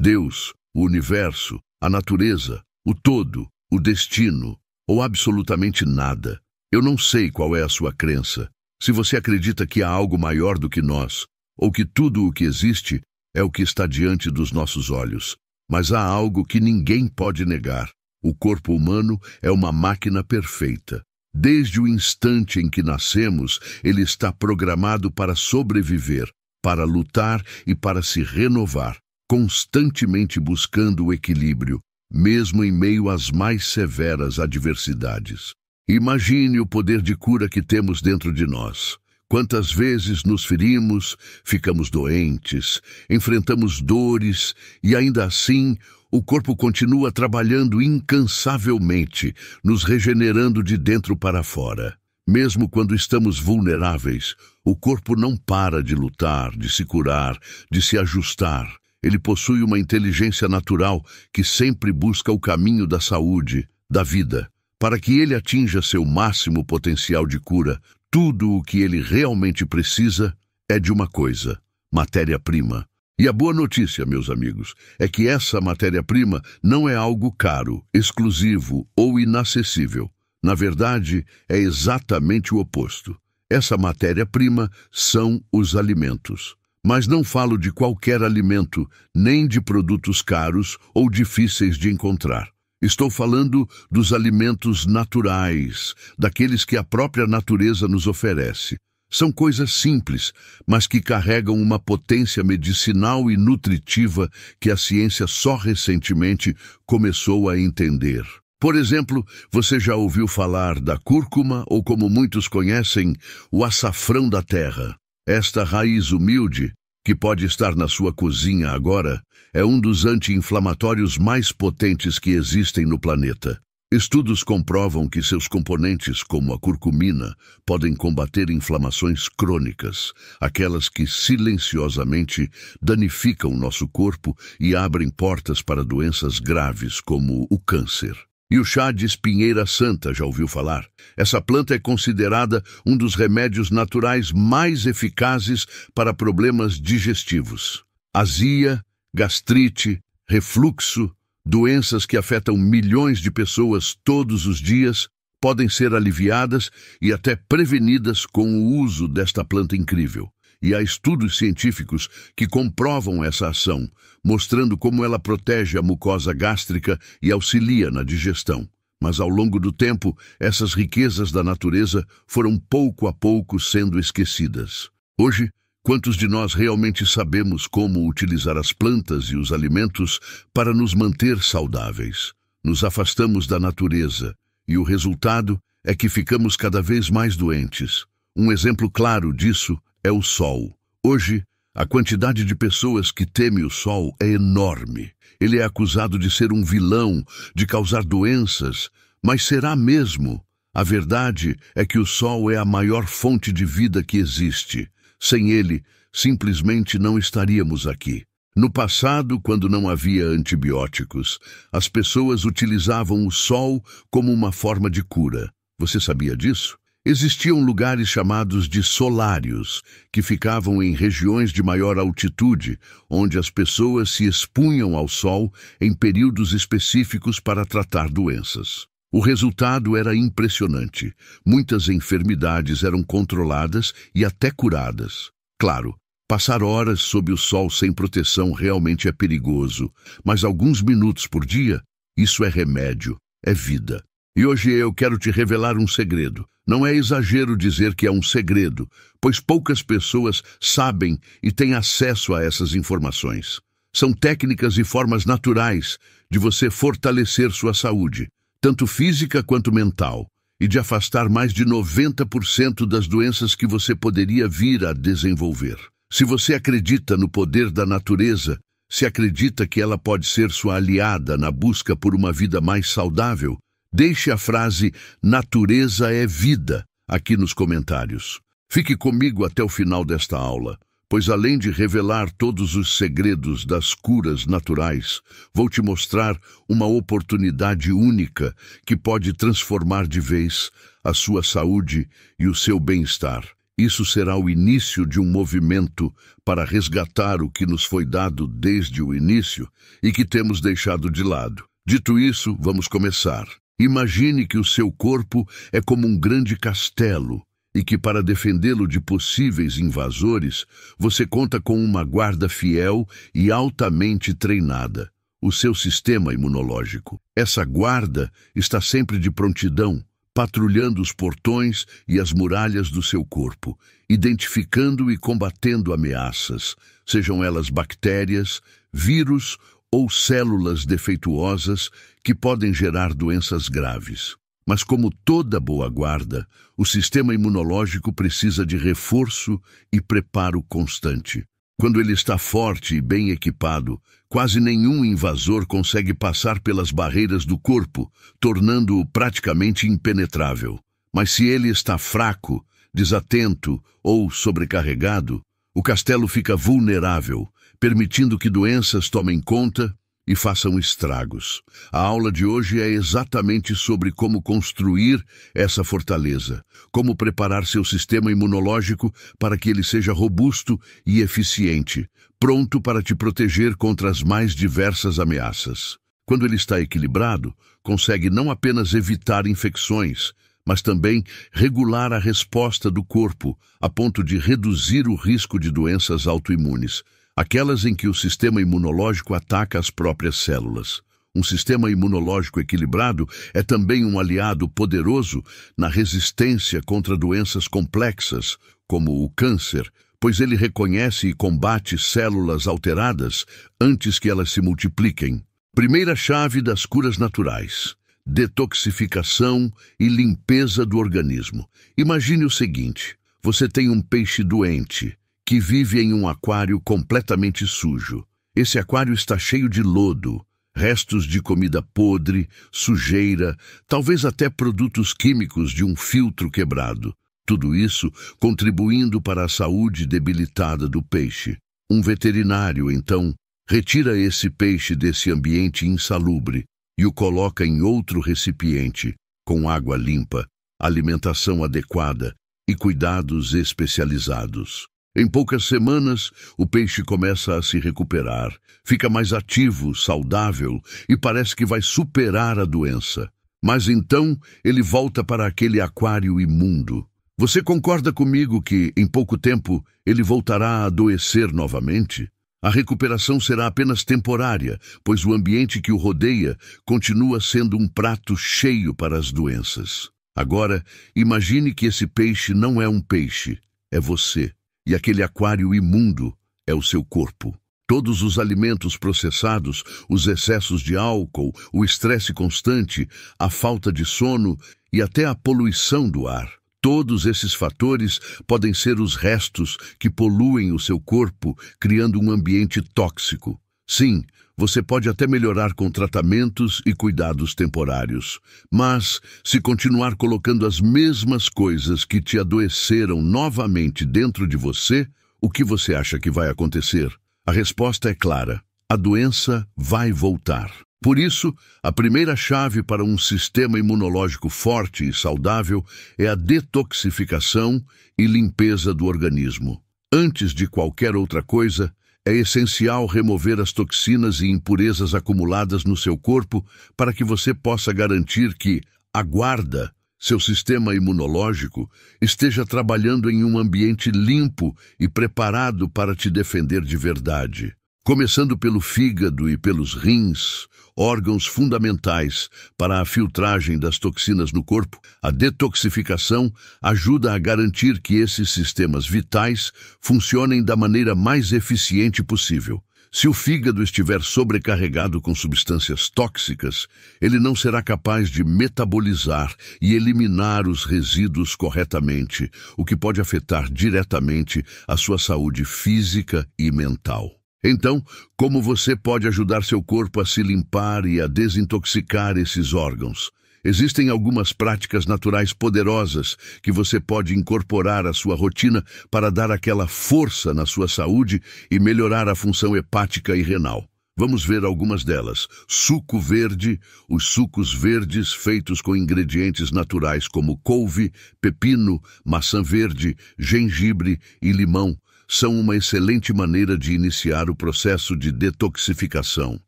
Deus, o universo, a natureza, o todo, o destino, ou absolutamente nada. Eu não sei qual é a sua crença. Se você acredita que há algo maior do que nós, ou que tudo o que existe é o que está diante dos nossos olhos, mas há algo que ninguém pode negar. O corpo humano é uma máquina perfeita. Desde o instante em que nascemos, ele está programado para sobreviver, para lutar e para se renovar constantemente buscando o equilíbrio, mesmo em meio às mais severas adversidades. Imagine o poder de cura que temos dentro de nós. Quantas vezes nos ferimos, ficamos doentes, enfrentamos dores e ainda assim o corpo continua trabalhando incansavelmente, nos regenerando de dentro para fora. Mesmo quando estamos vulneráveis, o corpo não para de lutar, de se curar, de se ajustar. Ele possui uma inteligência natural que sempre busca o caminho da saúde, da vida. Para que ele atinja seu máximo potencial de cura, tudo o que ele realmente precisa é de uma coisa: matéria-prima. E a boa notícia, meus amigos, é que essa matéria-prima não é algo caro, exclusivo ou inacessível. Na verdade, é exatamente o oposto. Essa matéria-prima são os alimentos. Mas não falo de qualquer alimento, nem de produtos caros ou difíceis de encontrar. Estou falando dos alimentos naturais, daqueles que a própria natureza nos oferece. São coisas simples, mas que carregam uma potência medicinal e nutritiva que a ciência só recentemente começou a entender. Por exemplo, você já ouviu falar da cúrcuma ou, como muitos conhecem, o açafrão da terra. Esta raiz humilde, que pode estar na sua cozinha agora, é um dos anti-inflamatórios mais potentes que existem no planeta. Estudos comprovam que seus componentes, como a curcumina, podem combater inflamações crônicas, aquelas que silenciosamente danificam nosso corpo e abrem portas para doenças graves como o câncer. E o chá de espinheira santa, já ouviu falar? Essa planta é considerada um dos remédios naturais mais eficazes para problemas digestivos. Azia, gastrite, refluxo, doenças que afetam milhões de pessoas todos os dias, podem ser aliviadas e até prevenidas com o uso desta planta incrível e há estudos científicos que comprovam essa ação, mostrando como ela protege a mucosa gástrica e auxilia na digestão. Mas ao longo do tempo, essas riquezas da natureza foram pouco a pouco sendo esquecidas. Hoje, quantos de nós realmente sabemos como utilizar as plantas e os alimentos para nos manter saudáveis? Nos afastamos da natureza e o resultado é que ficamos cada vez mais doentes. Um exemplo claro disso é o sol. Hoje, a quantidade de pessoas que teme o sol é enorme. Ele é acusado de ser um vilão, de causar doenças, mas será mesmo? A verdade é que o sol é a maior fonte de vida que existe. Sem ele, simplesmente não estaríamos aqui. No passado, quando não havia antibióticos, as pessoas utilizavam o sol como uma forma de cura. Você sabia disso? Existiam lugares chamados de solários, que ficavam em regiões de maior altitude, onde as pessoas se expunham ao sol em períodos específicos para tratar doenças. O resultado era impressionante. Muitas enfermidades eram controladas e até curadas. Claro, passar horas sob o sol sem proteção realmente é perigoso, mas alguns minutos por dia, isso é remédio, é vida. E hoje eu quero te revelar um segredo não é exagero dizer que é um segredo, pois poucas pessoas sabem e têm acesso a essas informações. São técnicas e formas naturais de você fortalecer sua saúde, tanto física quanto mental, e de afastar mais de 90% das doenças que você poderia vir a desenvolver. Se você acredita no poder da natureza, se acredita que ela pode ser sua aliada na busca por uma vida mais saudável, Deixe a frase Natureza é Vida aqui nos comentários. Fique comigo até o final desta aula, pois além de revelar todos os segredos das curas naturais, vou te mostrar uma oportunidade única que pode transformar de vez a sua saúde e o seu bem-estar. Isso será o início de um movimento para resgatar o que nos foi dado desde o início e que temos deixado de lado. Dito isso, vamos começar. Imagine que o seu corpo é como um grande castelo e que, para defendê-lo de possíveis invasores, você conta com uma guarda fiel e altamente treinada, o seu sistema imunológico. Essa guarda está sempre de prontidão, patrulhando os portões e as muralhas do seu corpo, identificando e combatendo ameaças, sejam elas bactérias, vírus ou células defeituosas que podem gerar doenças graves. Mas, como toda boa guarda, o sistema imunológico precisa de reforço e preparo constante. Quando ele está forte e bem equipado, quase nenhum invasor consegue passar pelas barreiras do corpo, tornando-o praticamente impenetrável. Mas se ele está fraco, desatento ou sobrecarregado, o castelo fica vulnerável, permitindo que doenças tomem conta e façam estragos. A aula de hoje é exatamente sobre como construir essa fortaleza, como preparar seu sistema imunológico para que ele seja robusto e eficiente, pronto para te proteger contra as mais diversas ameaças. Quando ele está equilibrado, consegue não apenas evitar infecções, mas também regular a resposta do corpo, a ponto de reduzir o risco de doenças autoimunes aquelas em que o sistema imunológico ataca as próprias células. Um sistema imunológico equilibrado é também um aliado poderoso na resistência contra doenças complexas, como o câncer, pois ele reconhece e combate células alteradas antes que elas se multipliquem. Primeira chave das curas naturais: detoxificação e limpeza do organismo. Imagine o seguinte: você tem um peixe doente que vive em um aquário completamente sujo. Esse aquário está cheio de lodo, restos de comida podre, sujeira, talvez até produtos químicos de um filtro quebrado. Tudo isso contribuindo para a saúde debilitada do peixe. Um veterinário, então, retira esse peixe desse ambiente insalubre e o coloca em outro recipiente, com água limpa, alimentação adequada e cuidados especializados. Em poucas semanas, o peixe começa a se recuperar, fica mais ativo, saudável e parece que vai superar a doença. Mas então ele volta para aquele aquário imundo. Você concorda comigo que, em pouco tempo, ele voltará a adoecer novamente? A recuperação será apenas temporária, pois o ambiente que o rodeia continua sendo um prato cheio para as doenças. Agora, imagine que esse peixe não é um peixe, é você e aquele aquário imundo é o seu corpo. Todos os alimentos processados, os excessos de álcool, o estresse constante, a falta de sono e até a poluição do ar. Todos esses fatores podem ser os restos que poluem o seu corpo, criando um ambiente tóxico. Sim, você pode até melhorar com tratamentos e cuidados temporários, mas se continuar colocando as mesmas coisas que te adoeceram novamente dentro de você, o que você acha que vai acontecer? A resposta é clara: a doença vai voltar. Por isso, a primeira chave para um sistema imunológico forte e saudável é a detoxificação e limpeza do organismo. Antes de qualquer outra coisa, é essencial remover as toxinas e impurezas acumuladas no seu corpo para que você possa garantir que a guarda, seu sistema imunológico, esteja trabalhando em um ambiente limpo e preparado para te defender de verdade. Começando pelo fígado e pelos rins, órgãos fundamentais para a filtragem das toxinas no corpo, a detoxificação ajuda a garantir que esses sistemas vitais funcionem da maneira mais eficiente possível. Se o fígado estiver sobrecarregado com substâncias tóxicas, ele não será capaz de metabolizar e eliminar os resíduos corretamente, o que pode afetar diretamente a sua saúde física e mental. Então, como você pode ajudar seu corpo a se limpar e a desintoxicar esses órgãos? Existem algumas práticas naturais poderosas que você pode incorporar à sua rotina para dar aquela força na sua saúde e melhorar a função hepática e renal. Vamos ver algumas delas. Suco verde, os sucos verdes feitos com ingredientes naturais como couve, pepino, maçã verde, gengibre e limão são uma excelente maneira de iniciar o processo de detoxificação.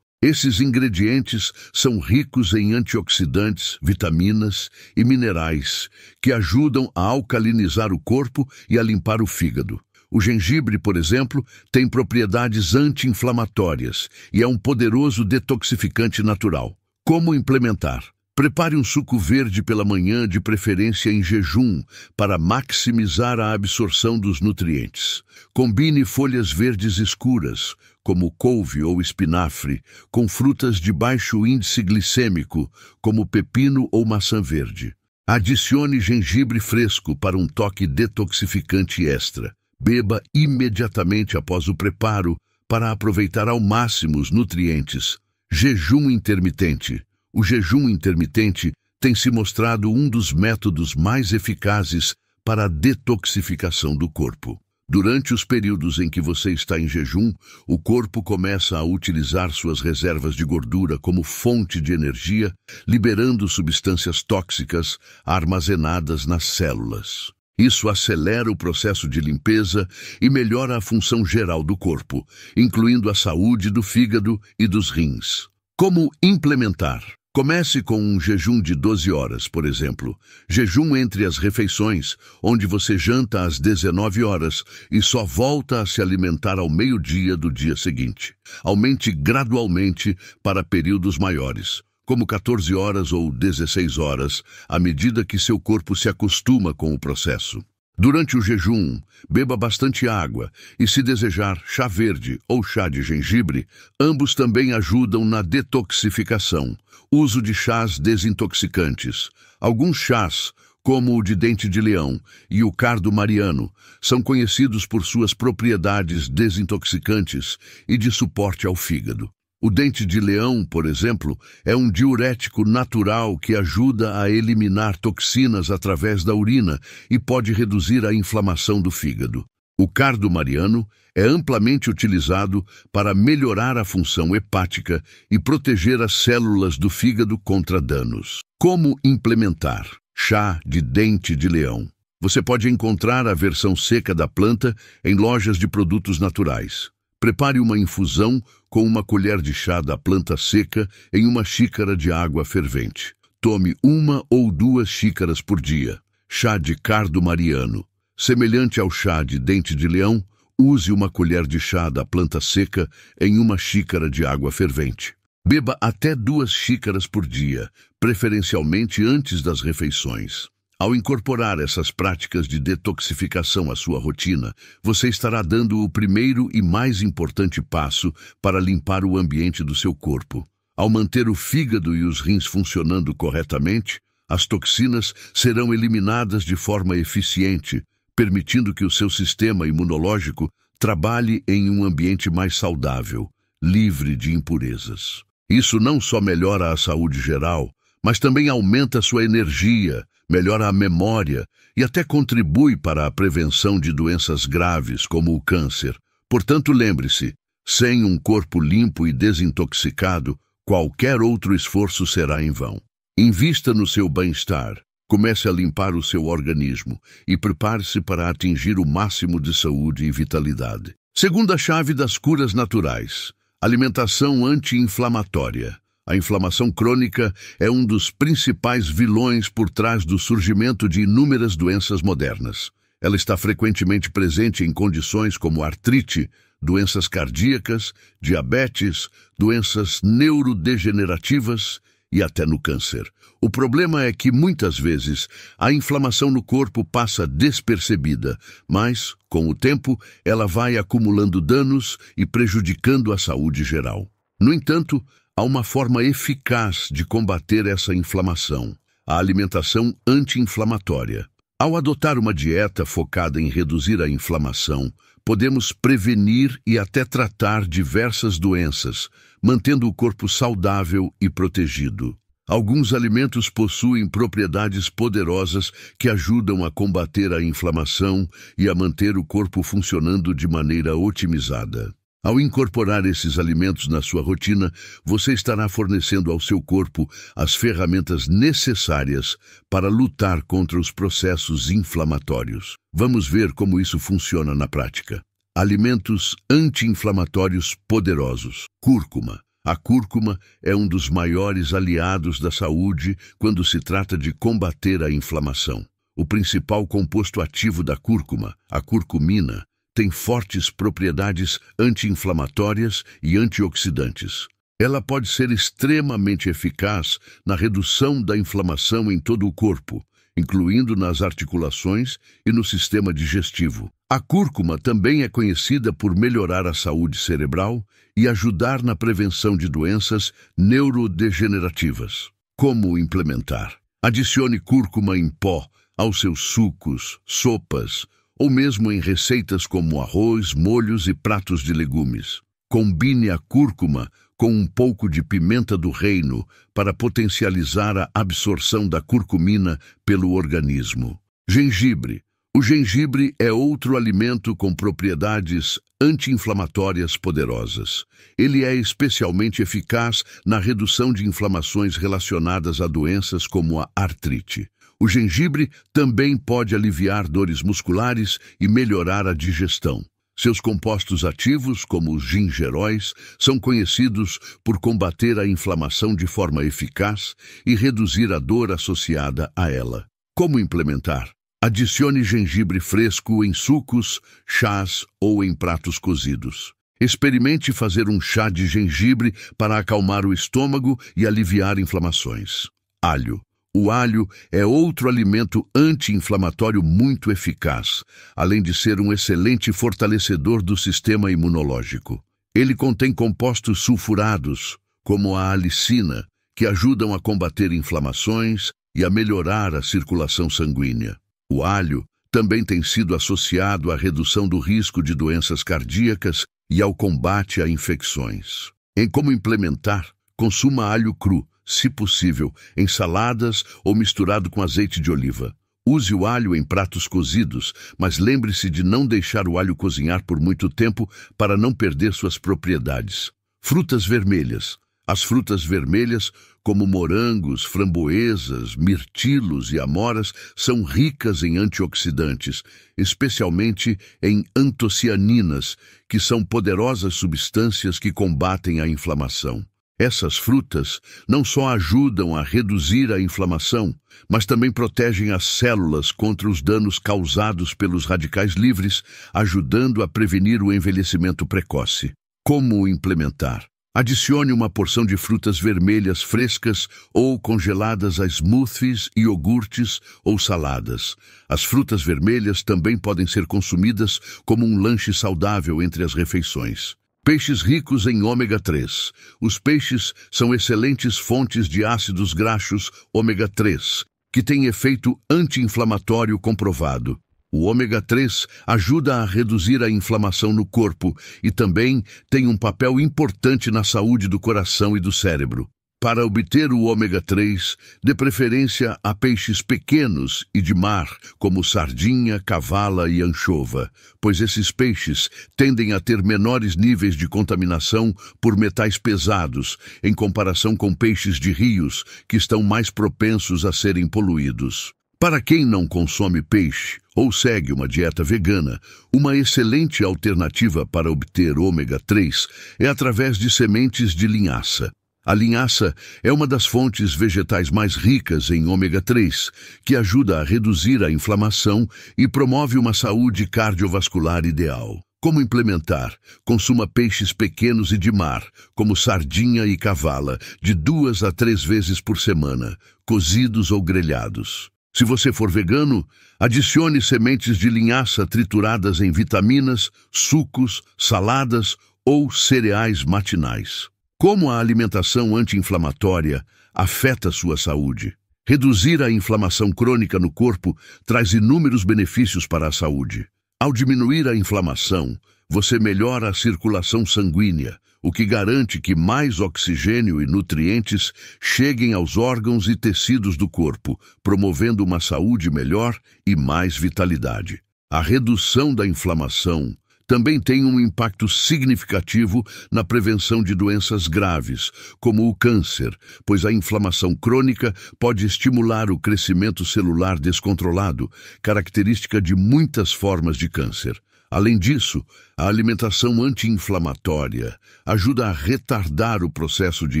Esses ingredientes são ricos em antioxidantes, vitaminas e minerais, que ajudam a alcalinizar o corpo e a limpar o fígado. O gengibre, por exemplo, tem propriedades anti-inflamatórias e é um poderoso detoxificante natural. Como implementar? Prepare um suco verde pela manhã, de preferência em jejum, para maximizar a absorção dos nutrientes. Combine folhas verdes escuras, como couve ou espinafre, com frutas de baixo índice glicêmico, como pepino ou maçã verde. Adicione gengibre fresco para um toque detoxificante extra. Beba imediatamente após o preparo para aproveitar ao máximo os nutrientes. Jejum intermitente o jejum intermitente tem se mostrado um dos métodos mais eficazes para a detoxificação do corpo. Durante os períodos em que você está em jejum, o corpo começa a utilizar suas reservas de gordura como fonte de energia, liberando substâncias tóxicas armazenadas nas células. Isso acelera o processo de limpeza e melhora a função geral do corpo, incluindo a saúde do fígado e dos rins. Como implementar? Comece com um jejum de 12 horas, por exemplo. Jejum entre as refeições, onde você janta às 19 horas e só volta a se alimentar ao meio-dia do dia seguinte. Aumente gradualmente para períodos maiores, como 14 horas ou 16 horas, à medida que seu corpo se acostuma com o processo. Durante o jejum, beba bastante água e, se desejar, chá verde ou chá de gengibre, ambos também ajudam na detoxificação. Uso de chás desintoxicantes. Alguns chás, como o de dente de leão e o cardo mariano, são conhecidos por suas propriedades desintoxicantes e de suporte ao fígado. O dente de leão, por exemplo, é um diurético natural que ajuda a eliminar toxinas através da urina e pode reduzir a inflamação do fígado. O cardo mariano é amplamente utilizado para melhorar a função hepática e proteger as células do fígado contra danos. Como implementar chá de dente de leão? Você pode encontrar a versão seca da planta em lojas de produtos naturais. Prepare uma infusão com uma colher de chá da planta seca em uma xícara de água fervente. Tome uma ou duas xícaras por dia. Chá de cardo mariano. Semelhante ao chá de dente de leão, use uma colher de chá da planta seca em uma xícara de água fervente. Beba até duas xícaras por dia, preferencialmente antes das refeições. Ao incorporar essas práticas de detoxificação à sua rotina, você estará dando o primeiro e mais importante passo para limpar o ambiente do seu corpo. Ao manter o fígado e os rins funcionando corretamente, as toxinas serão eliminadas de forma eficiente, permitindo que o seu sistema imunológico trabalhe em um ambiente mais saudável, livre de impurezas. Isso não só melhora a saúde geral, mas também aumenta sua energia, melhora a memória e até contribui para a prevenção de doenças graves, como o câncer. Portanto, lembre-se: sem um corpo limpo e desintoxicado, qualquer outro esforço será em vão. Invista no seu bem-estar, comece a limpar o seu organismo e prepare-se para atingir o máximo de saúde e vitalidade. Segunda chave das curas naturais: alimentação anti-inflamatória. A inflamação crônica é um dos principais vilões por trás do surgimento de inúmeras doenças modernas. Ela está frequentemente presente em condições como artrite, doenças cardíacas, diabetes, doenças neurodegenerativas e até no câncer. O problema é que, muitas vezes, a inflamação no corpo passa despercebida, mas, com o tempo, ela vai acumulando danos e prejudicando a saúde geral. No entanto, Há uma forma eficaz de combater essa inflamação, a alimentação anti-inflamatória. Ao adotar uma dieta focada em reduzir a inflamação, podemos prevenir e até tratar diversas doenças, mantendo o corpo saudável e protegido. Alguns alimentos possuem propriedades poderosas que ajudam a combater a inflamação e a manter o corpo funcionando de maneira otimizada. Ao incorporar esses alimentos na sua rotina, você estará fornecendo ao seu corpo as ferramentas necessárias para lutar contra os processos inflamatórios. Vamos ver como isso funciona na prática. Alimentos anti-inflamatórios poderosos. Cúrcuma. A cúrcuma é um dos maiores aliados da saúde quando se trata de combater a inflamação. O principal composto ativo da cúrcuma, a curcumina, tem fortes propriedades anti-inflamatórias e antioxidantes. Ela pode ser extremamente eficaz na redução da inflamação em todo o corpo, incluindo nas articulações e no sistema digestivo. A cúrcuma também é conhecida por melhorar a saúde cerebral e ajudar na prevenção de doenças neurodegenerativas. Como implementar? Adicione cúrcuma em pó aos seus sucos, sopas, ou mesmo em receitas como arroz, molhos e pratos de legumes. Combine a cúrcuma com um pouco de pimenta do reino para potencializar a absorção da curcumina pelo organismo. Gengibre. O gengibre é outro alimento com propriedades anti-inflamatórias poderosas. Ele é especialmente eficaz na redução de inflamações relacionadas a doenças como a artrite. O gengibre também pode aliviar dores musculares e melhorar a digestão. Seus compostos ativos, como os gingeróis, são conhecidos por combater a inflamação de forma eficaz e reduzir a dor associada a ela. Como implementar? Adicione gengibre fresco em sucos, chás ou em pratos cozidos. Experimente fazer um chá de gengibre para acalmar o estômago e aliviar inflamações. Alho. O alho é outro alimento anti-inflamatório muito eficaz, além de ser um excelente fortalecedor do sistema imunológico. Ele contém compostos sulfurados, como a alicina, que ajudam a combater inflamações e a melhorar a circulação sanguínea. O alho também tem sido associado à redução do risco de doenças cardíacas e ao combate a infecções. Em como implementar, consuma alho cru se possível, em saladas ou misturado com azeite de oliva. Use o alho em pratos cozidos, mas lembre-se de não deixar o alho cozinhar por muito tempo para não perder suas propriedades. Frutas vermelhas. As frutas vermelhas, como morangos, framboesas, mirtilos e amoras, são ricas em antioxidantes, especialmente em antocianinas, que são poderosas substâncias que combatem a inflamação. Essas frutas não só ajudam a reduzir a inflamação, mas também protegem as células contra os danos causados pelos radicais livres, ajudando a prevenir o envelhecimento precoce. Como implementar? Adicione uma porção de frutas vermelhas frescas ou congeladas a smoothies, iogurtes ou saladas. As frutas vermelhas também podem ser consumidas como um lanche saudável entre as refeições. Peixes ricos em ômega 3. Os peixes são excelentes fontes de ácidos graxos ômega 3, que têm efeito anti-inflamatório comprovado. O ômega 3 ajuda a reduzir a inflamação no corpo e também tem um papel importante na saúde do coração e do cérebro. Para obter o ômega 3, dê preferência a peixes pequenos e de mar, como sardinha, cavala e anchova, pois esses peixes tendem a ter menores níveis de contaminação por metais pesados, em comparação com peixes de rios, que estão mais propensos a serem poluídos. Para quem não consome peixe ou segue uma dieta vegana, uma excelente alternativa para obter ômega 3 é através de sementes de linhaça. A linhaça é uma das fontes vegetais mais ricas em ômega 3, que ajuda a reduzir a inflamação e promove uma saúde cardiovascular ideal. Como implementar? Consuma peixes pequenos e de mar, como sardinha e cavala, de duas a três vezes por semana, cozidos ou grelhados. Se você for vegano, adicione sementes de linhaça trituradas em vitaminas, sucos, saladas ou cereais matinais. Como a alimentação anti-inflamatória afeta sua saúde? Reduzir a inflamação crônica no corpo traz inúmeros benefícios para a saúde. Ao diminuir a inflamação, você melhora a circulação sanguínea, o que garante que mais oxigênio e nutrientes cheguem aos órgãos e tecidos do corpo, promovendo uma saúde melhor e mais vitalidade. A redução da inflamação também tem um impacto significativo na prevenção de doenças graves, como o câncer, pois a inflamação crônica pode estimular o crescimento celular descontrolado, característica de muitas formas de câncer. Além disso, a alimentação anti-inflamatória ajuda a retardar o processo de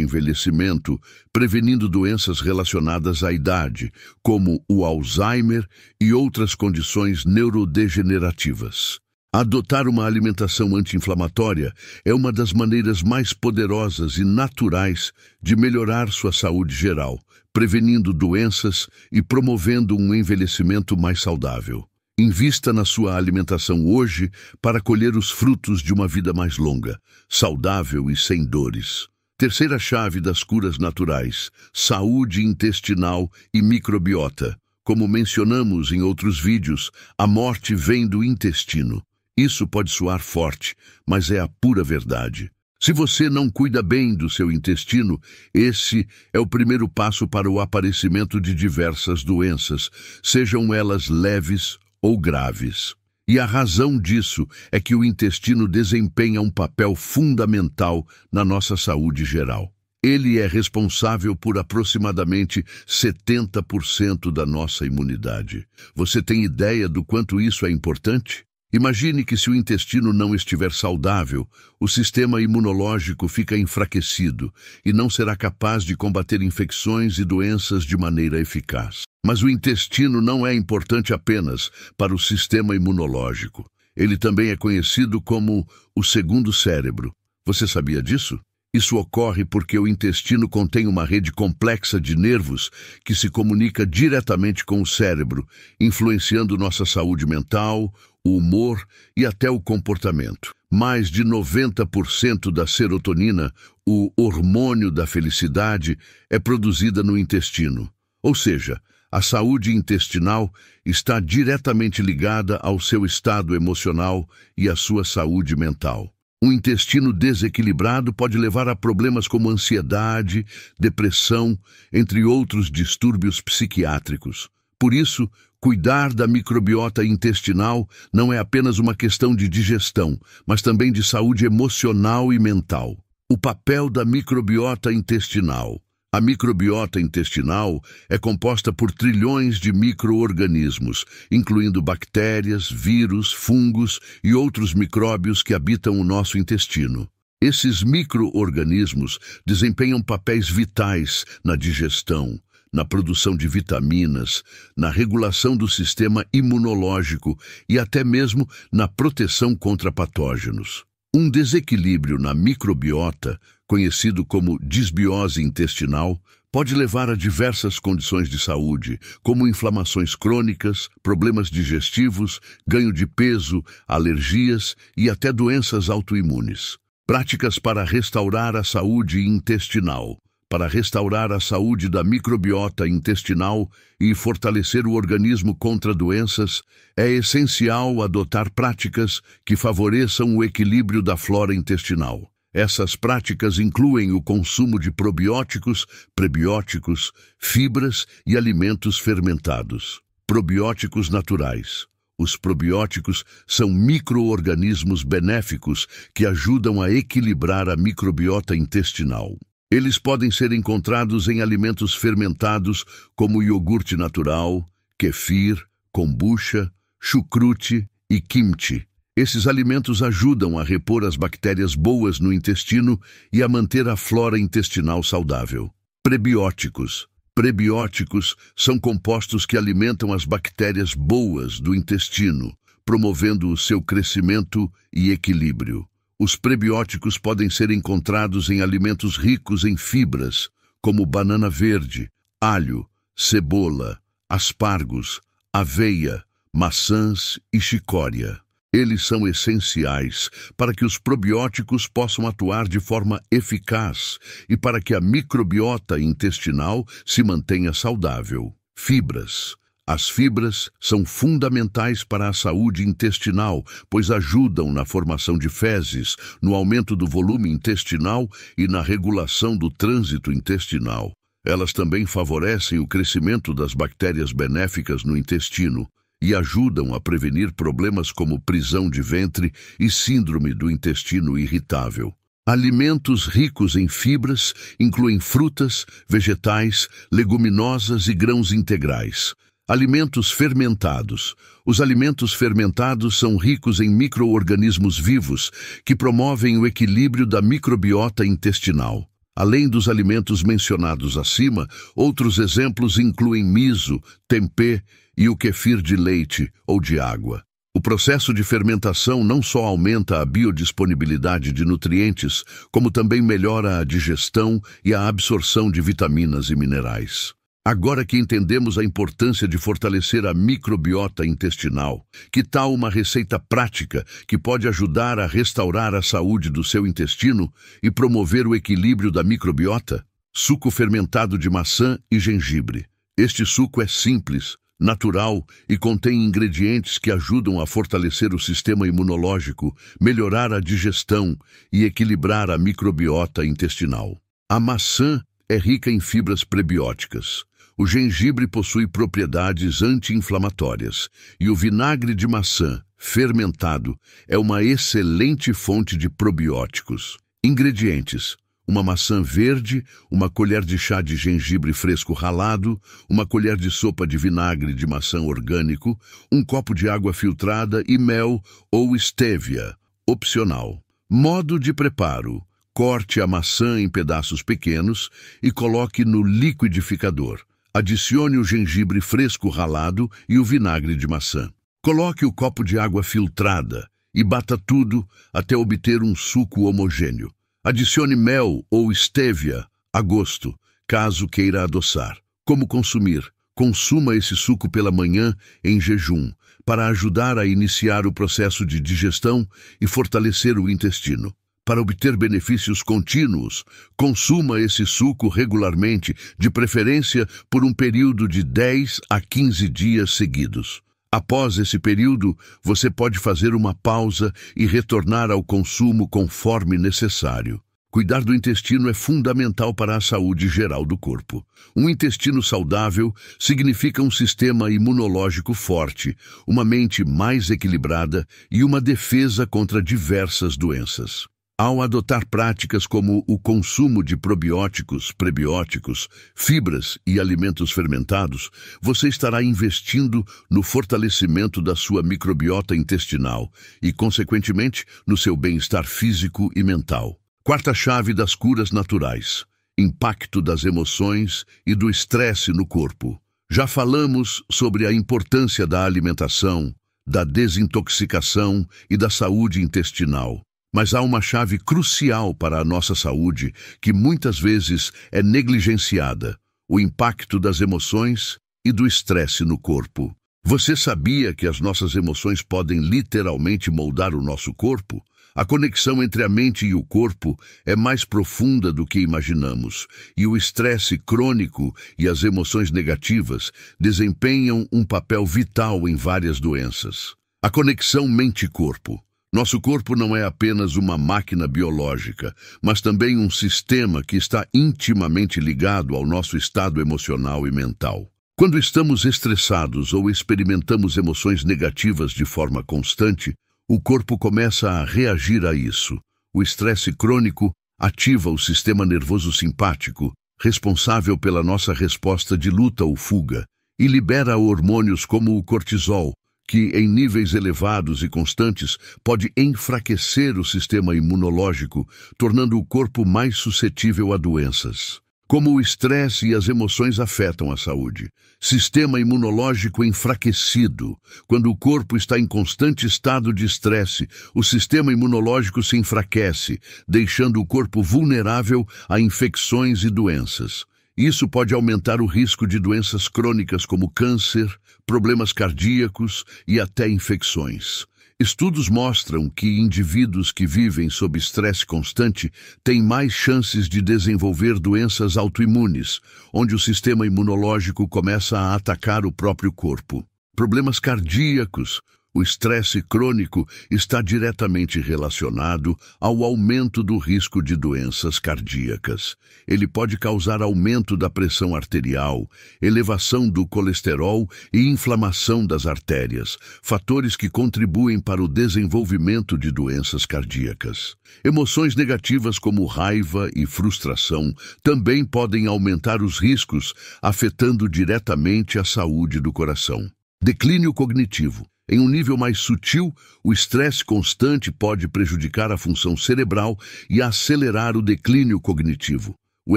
envelhecimento, prevenindo doenças relacionadas à idade, como o Alzheimer e outras condições neurodegenerativas. Adotar uma alimentação anti-inflamatória é uma das maneiras mais poderosas e naturais de melhorar sua saúde geral, prevenindo doenças e promovendo um envelhecimento mais saudável. Invista na sua alimentação hoje para colher os frutos de uma vida mais longa, saudável e sem dores. Terceira chave das curas naturais: saúde intestinal e microbiota. Como mencionamos em outros vídeos, a morte vem do intestino. Isso pode soar forte, mas é a pura verdade. Se você não cuida bem do seu intestino, esse é o primeiro passo para o aparecimento de diversas doenças, sejam elas leves ou graves. E a razão disso é que o intestino desempenha um papel fundamental na nossa saúde geral. Ele é responsável por aproximadamente 70% da nossa imunidade. Você tem ideia do quanto isso é importante? Imagine que se o intestino não estiver saudável, o sistema imunológico fica enfraquecido e não será capaz de combater infecções e doenças de maneira eficaz. Mas o intestino não é importante apenas para o sistema imunológico. Ele também é conhecido como o segundo cérebro. Você sabia disso? Isso ocorre porque o intestino contém uma rede complexa de nervos que se comunica diretamente com o cérebro, influenciando nossa saúde mental, o humor e até o comportamento. Mais de 90% da serotonina, o hormônio da felicidade, é produzida no intestino. Ou seja, a saúde intestinal está diretamente ligada ao seu estado emocional e à sua saúde mental. Um intestino desequilibrado pode levar a problemas como ansiedade, depressão, entre outros distúrbios psiquiátricos. Por isso, Cuidar da microbiota intestinal não é apenas uma questão de digestão, mas também de saúde emocional e mental. O papel da microbiota intestinal. A microbiota intestinal é composta por trilhões de microorganismos, incluindo bactérias, vírus, fungos e outros micróbios que habitam o nosso intestino. Esses microorganismos desempenham papéis vitais na digestão, na produção de vitaminas, na regulação do sistema imunológico e até mesmo na proteção contra patógenos. Um desequilíbrio na microbiota, conhecido como disbiose intestinal, pode levar a diversas condições de saúde, como inflamações crônicas, problemas digestivos, ganho de peso, alergias e até doenças autoimunes. Práticas para restaurar a saúde intestinal para restaurar a saúde da microbiota intestinal e fortalecer o organismo contra doenças, é essencial adotar práticas que favoreçam o equilíbrio da flora intestinal. Essas práticas incluem o consumo de probióticos, prebióticos, fibras e alimentos fermentados. Probióticos naturais. Os probióticos são microorganismos benéficos que ajudam a equilibrar a microbiota intestinal. Eles podem ser encontrados em alimentos fermentados como iogurte natural, kefir, kombucha, chucrute e kimchi. Esses alimentos ajudam a repor as bactérias boas no intestino e a manter a flora intestinal saudável. Prebióticos. Prebióticos são compostos que alimentam as bactérias boas do intestino, promovendo o seu crescimento e equilíbrio. Os prebióticos podem ser encontrados em alimentos ricos em fibras, como banana verde, alho, cebola, aspargos, aveia, maçãs e chicória. Eles são essenciais para que os probióticos possam atuar de forma eficaz e para que a microbiota intestinal se mantenha saudável. Fibras as fibras são fundamentais para a saúde intestinal, pois ajudam na formação de fezes, no aumento do volume intestinal e na regulação do trânsito intestinal. Elas também favorecem o crescimento das bactérias benéficas no intestino e ajudam a prevenir problemas como prisão de ventre e síndrome do intestino irritável. Alimentos ricos em fibras incluem frutas, vegetais, leguminosas e grãos integrais. Alimentos fermentados. Os alimentos fermentados são ricos em micro-organismos vivos que promovem o equilíbrio da microbiota intestinal. Além dos alimentos mencionados acima, outros exemplos incluem miso, tempê e o kefir de leite ou de água. O processo de fermentação não só aumenta a biodisponibilidade de nutrientes, como também melhora a digestão e a absorção de vitaminas e minerais. Agora que entendemos a importância de fortalecer a microbiota intestinal, que tal uma receita prática que pode ajudar a restaurar a saúde do seu intestino e promover o equilíbrio da microbiota? Suco fermentado de maçã e gengibre. Este suco é simples, natural e contém ingredientes que ajudam a fortalecer o sistema imunológico, melhorar a digestão e equilibrar a microbiota intestinal. A maçã é rica em fibras prebióticas o gengibre possui propriedades anti-inflamatórias e o vinagre de maçã, fermentado, é uma excelente fonte de probióticos. Ingredientes: uma maçã verde, uma colher de chá de gengibre fresco ralado, uma colher de sopa de vinagre de maçã orgânico, um copo de água filtrada e mel ou estévia, opcional. Modo de preparo: corte a maçã em pedaços pequenos e coloque no liquidificador. Adicione o gengibre fresco ralado e o vinagre de maçã. Coloque o copo de água filtrada e bata tudo até obter um suco homogêneo. Adicione mel ou estévia a gosto, caso queira adoçar. Como consumir? Consuma esse suco pela manhã em jejum, para ajudar a iniciar o processo de digestão e fortalecer o intestino. Para obter benefícios contínuos, consuma esse suco regularmente, de preferência por um período de 10 a 15 dias seguidos. Após esse período, você pode fazer uma pausa e retornar ao consumo conforme necessário. Cuidar do intestino é fundamental para a saúde geral do corpo. Um intestino saudável significa um sistema imunológico forte, uma mente mais equilibrada e uma defesa contra diversas doenças ao adotar práticas como o consumo de probióticos, prebióticos, fibras e alimentos fermentados, você estará investindo no fortalecimento da sua microbiota intestinal e, consequentemente, no seu bem-estar físico e mental. Quarta chave das curas naturais: impacto das emoções e do estresse no corpo. Já falamos sobre a importância da alimentação, da desintoxicação e da saúde intestinal. Mas há uma chave crucial para a nossa saúde que muitas vezes é negligenciada: o impacto das emoções e do estresse no corpo. Você sabia que as nossas emoções podem literalmente moldar o nosso corpo? A conexão entre a mente e o corpo é mais profunda do que imaginamos, e o estresse crônico e as emoções negativas desempenham um papel vital em várias doenças. A conexão mente-corpo. Nosso corpo não é apenas uma máquina biológica, mas também um sistema que está intimamente ligado ao nosso estado emocional e mental. Quando estamos estressados ou experimentamos emoções negativas de forma constante, o corpo começa a reagir a isso. O estresse crônico ativa o sistema nervoso simpático, responsável pela nossa resposta de luta ou fuga, e libera hormônios como o cortisol, que, em níveis elevados e constantes, pode enfraquecer o sistema imunológico, tornando o corpo mais suscetível a doenças. Como o estresse e as emoções afetam a saúde. Sistema imunológico enfraquecido. Quando o corpo está em constante estado de estresse, o sistema imunológico se enfraquece, deixando o corpo vulnerável a infecções e doenças. Isso pode aumentar o risco de doenças crônicas como câncer, problemas cardíacos e até infecções. Estudos mostram que indivíduos que vivem sob estresse constante têm mais chances de desenvolver doenças autoimunes, onde o sistema imunológico começa a atacar o próprio corpo. Problemas cardíacos, o estresse crônico está diretamente relacionado ao aumento do risco de doenças cardíacas. Ele pode causar aumento da pressão arterial, elevação do colesterol e inflamação das artérias, fatores que contribuem para o desenvolvimento de doenças cardíacas. Emoções negativas como raiva e frustração também podem aumentar os riscos, afetando diretamente a saúde do coração. Declínio cognitivo. Em um nível mais sutil, o estresse constante pode prejudicar a função cerebral e acelerar o declínio cognitivo. O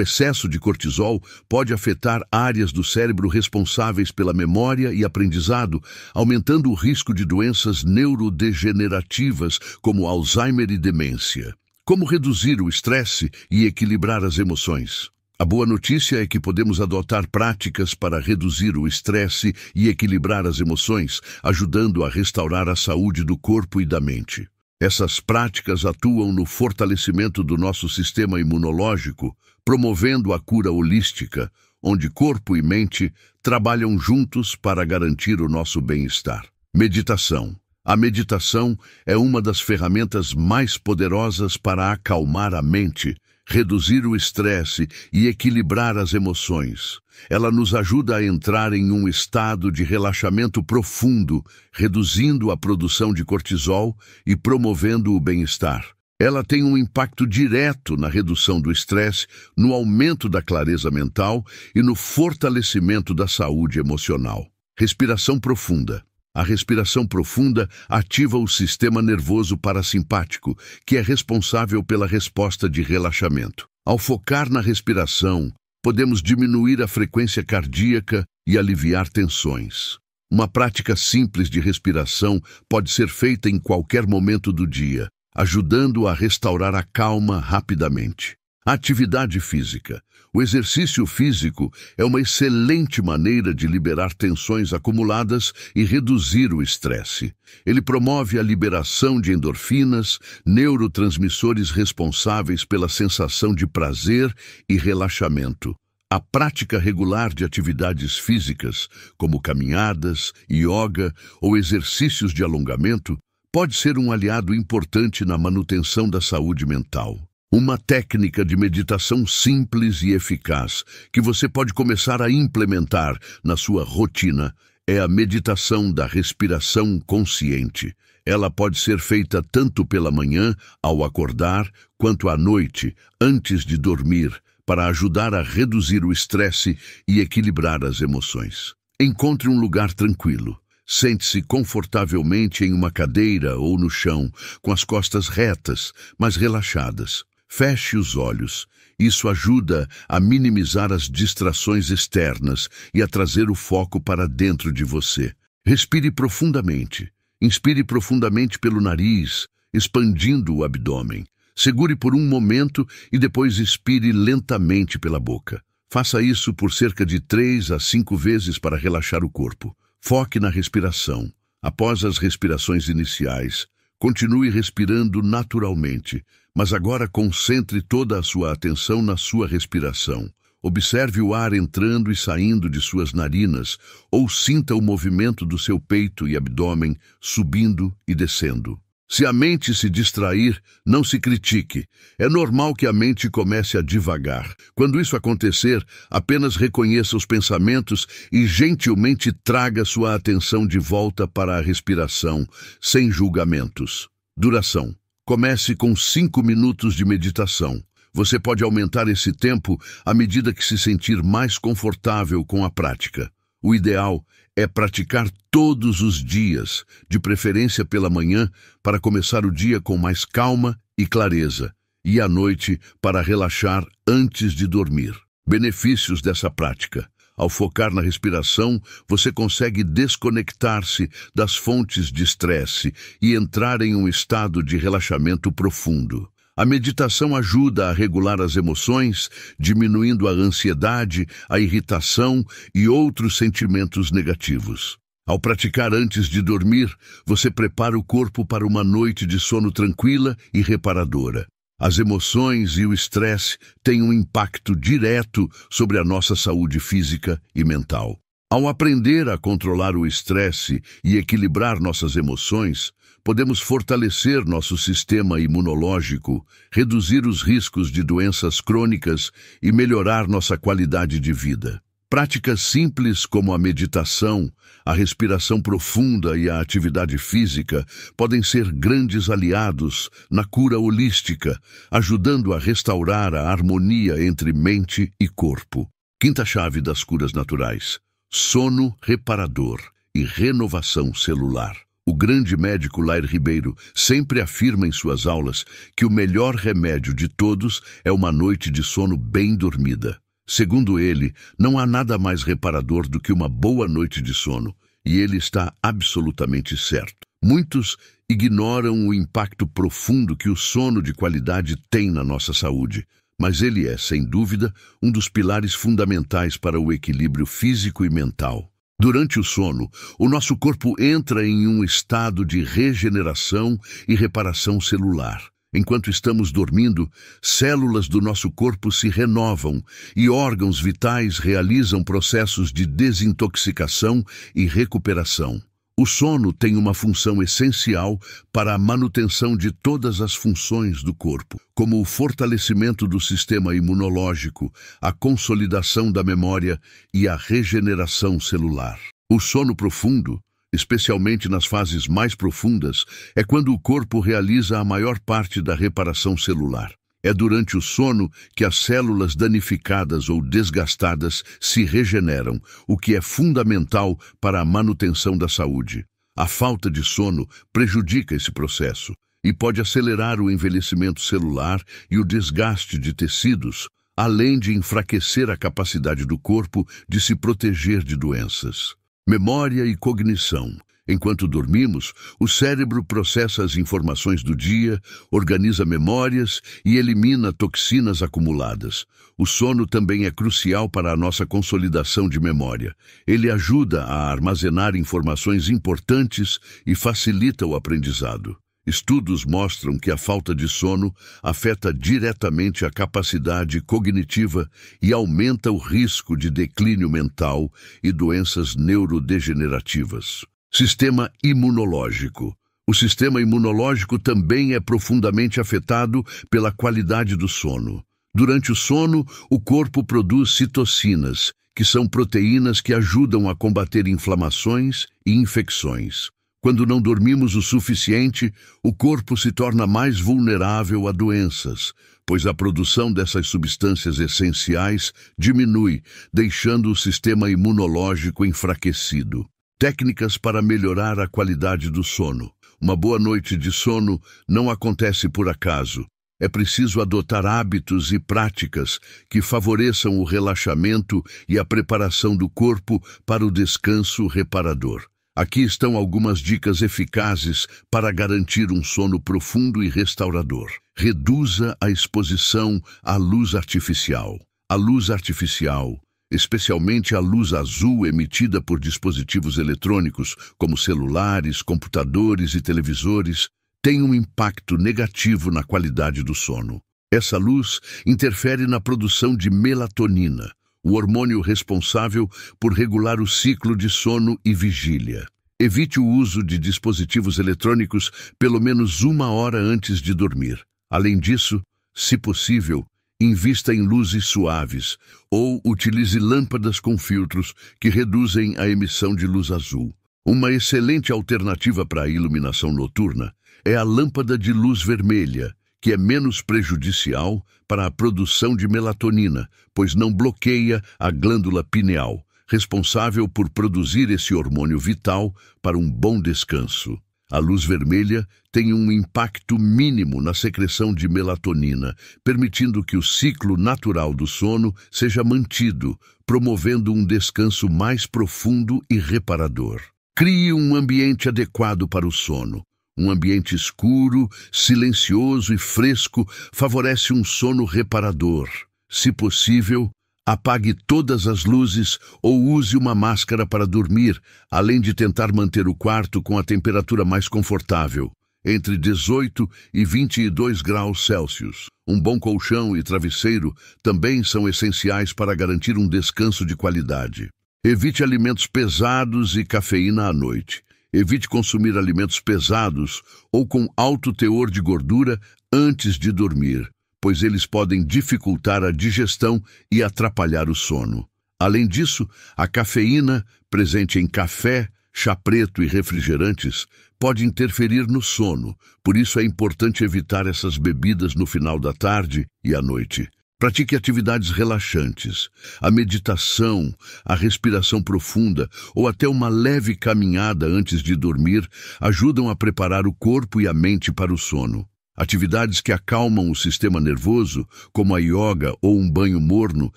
excesso de cortisol pode afetar áreas do cérebro responsáveis pela memória e aprendizado, aumentando o risco de doenças neurodegenerativas como Alzheimer e demência. Como reduzir o estresse e equilibrar as emoções? A boa notícia é que podemos adotar práticas para reduzir o estresse e equilibrar as emoções, ajudando a restaurar a saúde do corpo e da mente. Essas práticas atuam no fortalecimento do nosso sistema imunológico, promovendo a cura holística, onde corpo e mente trabalham juntos para garantir o nosso bem-estar. Meditação. A meditação é uma das ferramentas mais poderosas para acalmar a mente, reduzir o estresse e equilibrar as emoções. Ela nos ajuda a entrar em um estado de relaxamento profundo, reduzindo a produção de cortisol e promovendo o bem-estar. Ela tem um impacto direto na redução do estresse, no aumento da clareza mental e no fortalecimento da saúde emocional. Respiração profunda. A respiração profunda ativa o sistema nervoso parasimpático, que é responsável pela resposta de relaxamento. Ao focar na respiração, podemos diminuir a frequência cardíaca e aliviar tensões. Uma prática simples de respiração pode ser feita em qualquer momento do dia, ajudando a restaurar a calma rapidamente. atividade física, o exercício físico é uma excelente maneira de liberar tensões acumuladas e reduzir o estresse. Ele promove a liberação de endorfinas, neurotransmissores responsáveis pela sensação de prazer e relaxamento. A prática regular de atividades físicas, como caminhadas, yoga ou exercícios de alongamento, pode ser um aliado importante na manutenção da saúde mental. Uma técnica de meditação simples e eficaz que você pode começar a implementar na sua rotina é a meditação da respiração consciente. Ela pode ser feita tanto pela manhã, ao acordar, quanto à noite, antes de dormir, para ajudar a reduzir o estresse e equilibrar as emoções. Encontre um lugar tranquilo. Sente-se confortavelmente em uma cadeira ou no chão, com as costas retas, mas relaxadas. Feche os olhos. Isso ajuda a minimizar as distrações externas e a trazer o foco para dentro de você. Respire profundamente. Inspire profundamente pelo nariz, expandindo o abdômen. Segure por um momento e depois expire lentamente pela boca. Faça isso por cerca de três a cinco vezes para relaxar o corpo. Foque na respiração. Após as respirações iniciais, continue respirando naturalmente, mas agora concentre toda a sua atenção na sua respiração. Observe o ar entrando e saindo de suas narinas ou sinta o movimento do seu peito e abdômen subindo e descendo. Se a mente se distrair, não se critique. É normal que a mente comece a divagar. Quando isso acontecer, apenas reconheça os pensamentos e gentilmente traga sua atenção de volta para a respiração, sem julgamentos. Duração Comece com cinco minutos de meditação. Você pode aumentar esse tempo à medida que se sentir mais confortável com a prática. O ideal é praticar todos os dias, de preferência pela manhã, para começar o dia com mais calma e clareza, e à noite para relaxar antes de dormir. Benefícios dessa prática. Ao focar na respiração, você consegue desconectar-se das fontes de estresse e entrar em um estado de relaxamento profundo. A meditação ajuda a regular as emoções, diminuindo a ansiedade, a irritação e outros sentimentos negativos. Ao praticar antes de dormir, você prepara o corpo para uma noite de sono tranquila e reparadora. As emoções e o estresse têm um impacto direto sobre a nossa saúde física e mental. Ao aprender a controlar o estresse e equilibrar nossas emoções, podemos fortalecer nosso sistema imunológico, reduzir os riscos de doenças crônicas e melhorar nossa qualidade de vida. Práticas simples como a meditação, a respiração profunda e a atividade física podem ser grandes aliados na cura holística, ajudando a restaurar a harmonia entre mente e corpo. Quinta chave das curas naturais: sono reparador e renovação celular. O grande médico Lair Ribeiro sempre afirma em suas aulas que o melhor remédio de todos é uma noite de sono bem dormida. Segundo ele, não há nada mais reparador do que uma boa noite de sono, e ele está absolutamente certo. Muitos ignoram o impacto profundo que o sono de qualidade tem na nossa saúde, mas ele é, sem dúvida, um dos pilares fundamentais para o equilíbrio físico e mental. Durante o sono, o nosso corpo entra em um estado de regeneração e reparação celular. Enquanto estamos dormindo, células do nosso corpo se renovam e órgãos vitais realizam processos de desintoxicação e recuperação. O sono tem uma função essencial para a manutenção de todas as funções do corpo, como o fortalecimento do sistema imunológico, a consolidação da memória e a regeneração celular. O sono profundo especialmente nas fases mais profundas, é quando o corpo realiza a maior parte da reparação celular. É durante o sono que as células danificadas ou desgastadas se regeneram, o que é fundamental para a manutenção da saúde. A falta de sono prejudica esse processo e pode acelerar o envelhecimento celular e o desgaste de tecidos, além de enfraquecer a capacidade do corpo de se proteger de doenças memória e cognição. Enquanto dormimos, o cérebro processa as informações do dia, organiza memórias e elimina toxinas acumuladas. O sono também é crucial para a nossa consolidação de memória. Ele ajuda a armazenar informações importantes e facilita o aprendizado. Estudos mostram que a falta de sono afeta diretamente a capacidade cognitiva e aumenta o risco de declínio mental e doenças neurodegenerativas. Sistema imunológico. O sistema imunológico também é profundamente afetado pela qualidade do sono. Durante o sono, o corpo produz citocinas, que são proteínas que ajudam a combater inflamações e infecções. Quando não dormimos o suficiente, o corpo se torna mais vulnerável a doenças, pois a produção dessas substâncias essenciais diminui, deixando o sistema imunológico enfraquecido. Técnicas para melhorar a qualidade do sono. Uma boa noite de sono não acontece por acaso. É preciso adotar hábitos e práticas que favoreçam o relaxamento e a preparação do corpo para o descanso reparador. Aqui estão algumas dicas eficazes para garantir um sono profundo e restaurador. Reduza a exposição à luz artificial. A luz artificial, especialmente a luz azul emitida por dispositivos eletrônicos, como celulares, computadores e televisores, tem um impacto negativo na qualidade do sono. Essa luz interfere na produção de melatonina, o hormônio responsável por regular o ciclo de sono e vigília. Evite o uso de dispositivos eletrônicos pelo menos uma hora antes de dormir. Além disso, se possível, invista em luzes suaves ou utilize lâmpadas com filtros que reduzem a emissão de luz azul. Uma excelente alternativa para a iluminação noturna é a lâmpada de luz vermelha, que é menos prejudicial para a produção de melatonina, pois não bloqueia a glândula pineal, responsável por produzir esse hormônio vital para um bom descanso. A luz vermelha tem um impacto mínimo na secreção de melatonina, permitindo que o ciclo natural do sono seja mantido, promovendo um descanso mais profundo e reparador. Crie um ambiente adequado para o sono, um ambiente escuro, silencioso e fresco favorece um sono reparador. Se possível, apague todas as luzes ou use uma máscara para dormir, além de tentar manter o quarto com a temperatura mais confortável, entre 18 e 22 graus Celsius. Um bom colchão e travesseiro também são essenciais para garantir um descanso de qualidade. Evite alimentos pesados e cafeína à noite. Evite consumir alimentos pesados ou com alto teor de gordura antes de dormir, pois eles podem dificultar a digestão e atrapalhar o sono. Além disso, a cafeína, presente em café, chá preto e refrigerantes, pode interferir no sono, por isso é importante evitar essas bebidas no final da tarde e à noite. Pratique atividades relaxantes, a meditação, a respiração profunda ou até uma leve caminhada antes de dormir ajudam a preparar o corpo e a mente para o sono. Atividades que acalmam o sistema nervoso, como a yoga ou um banho morno,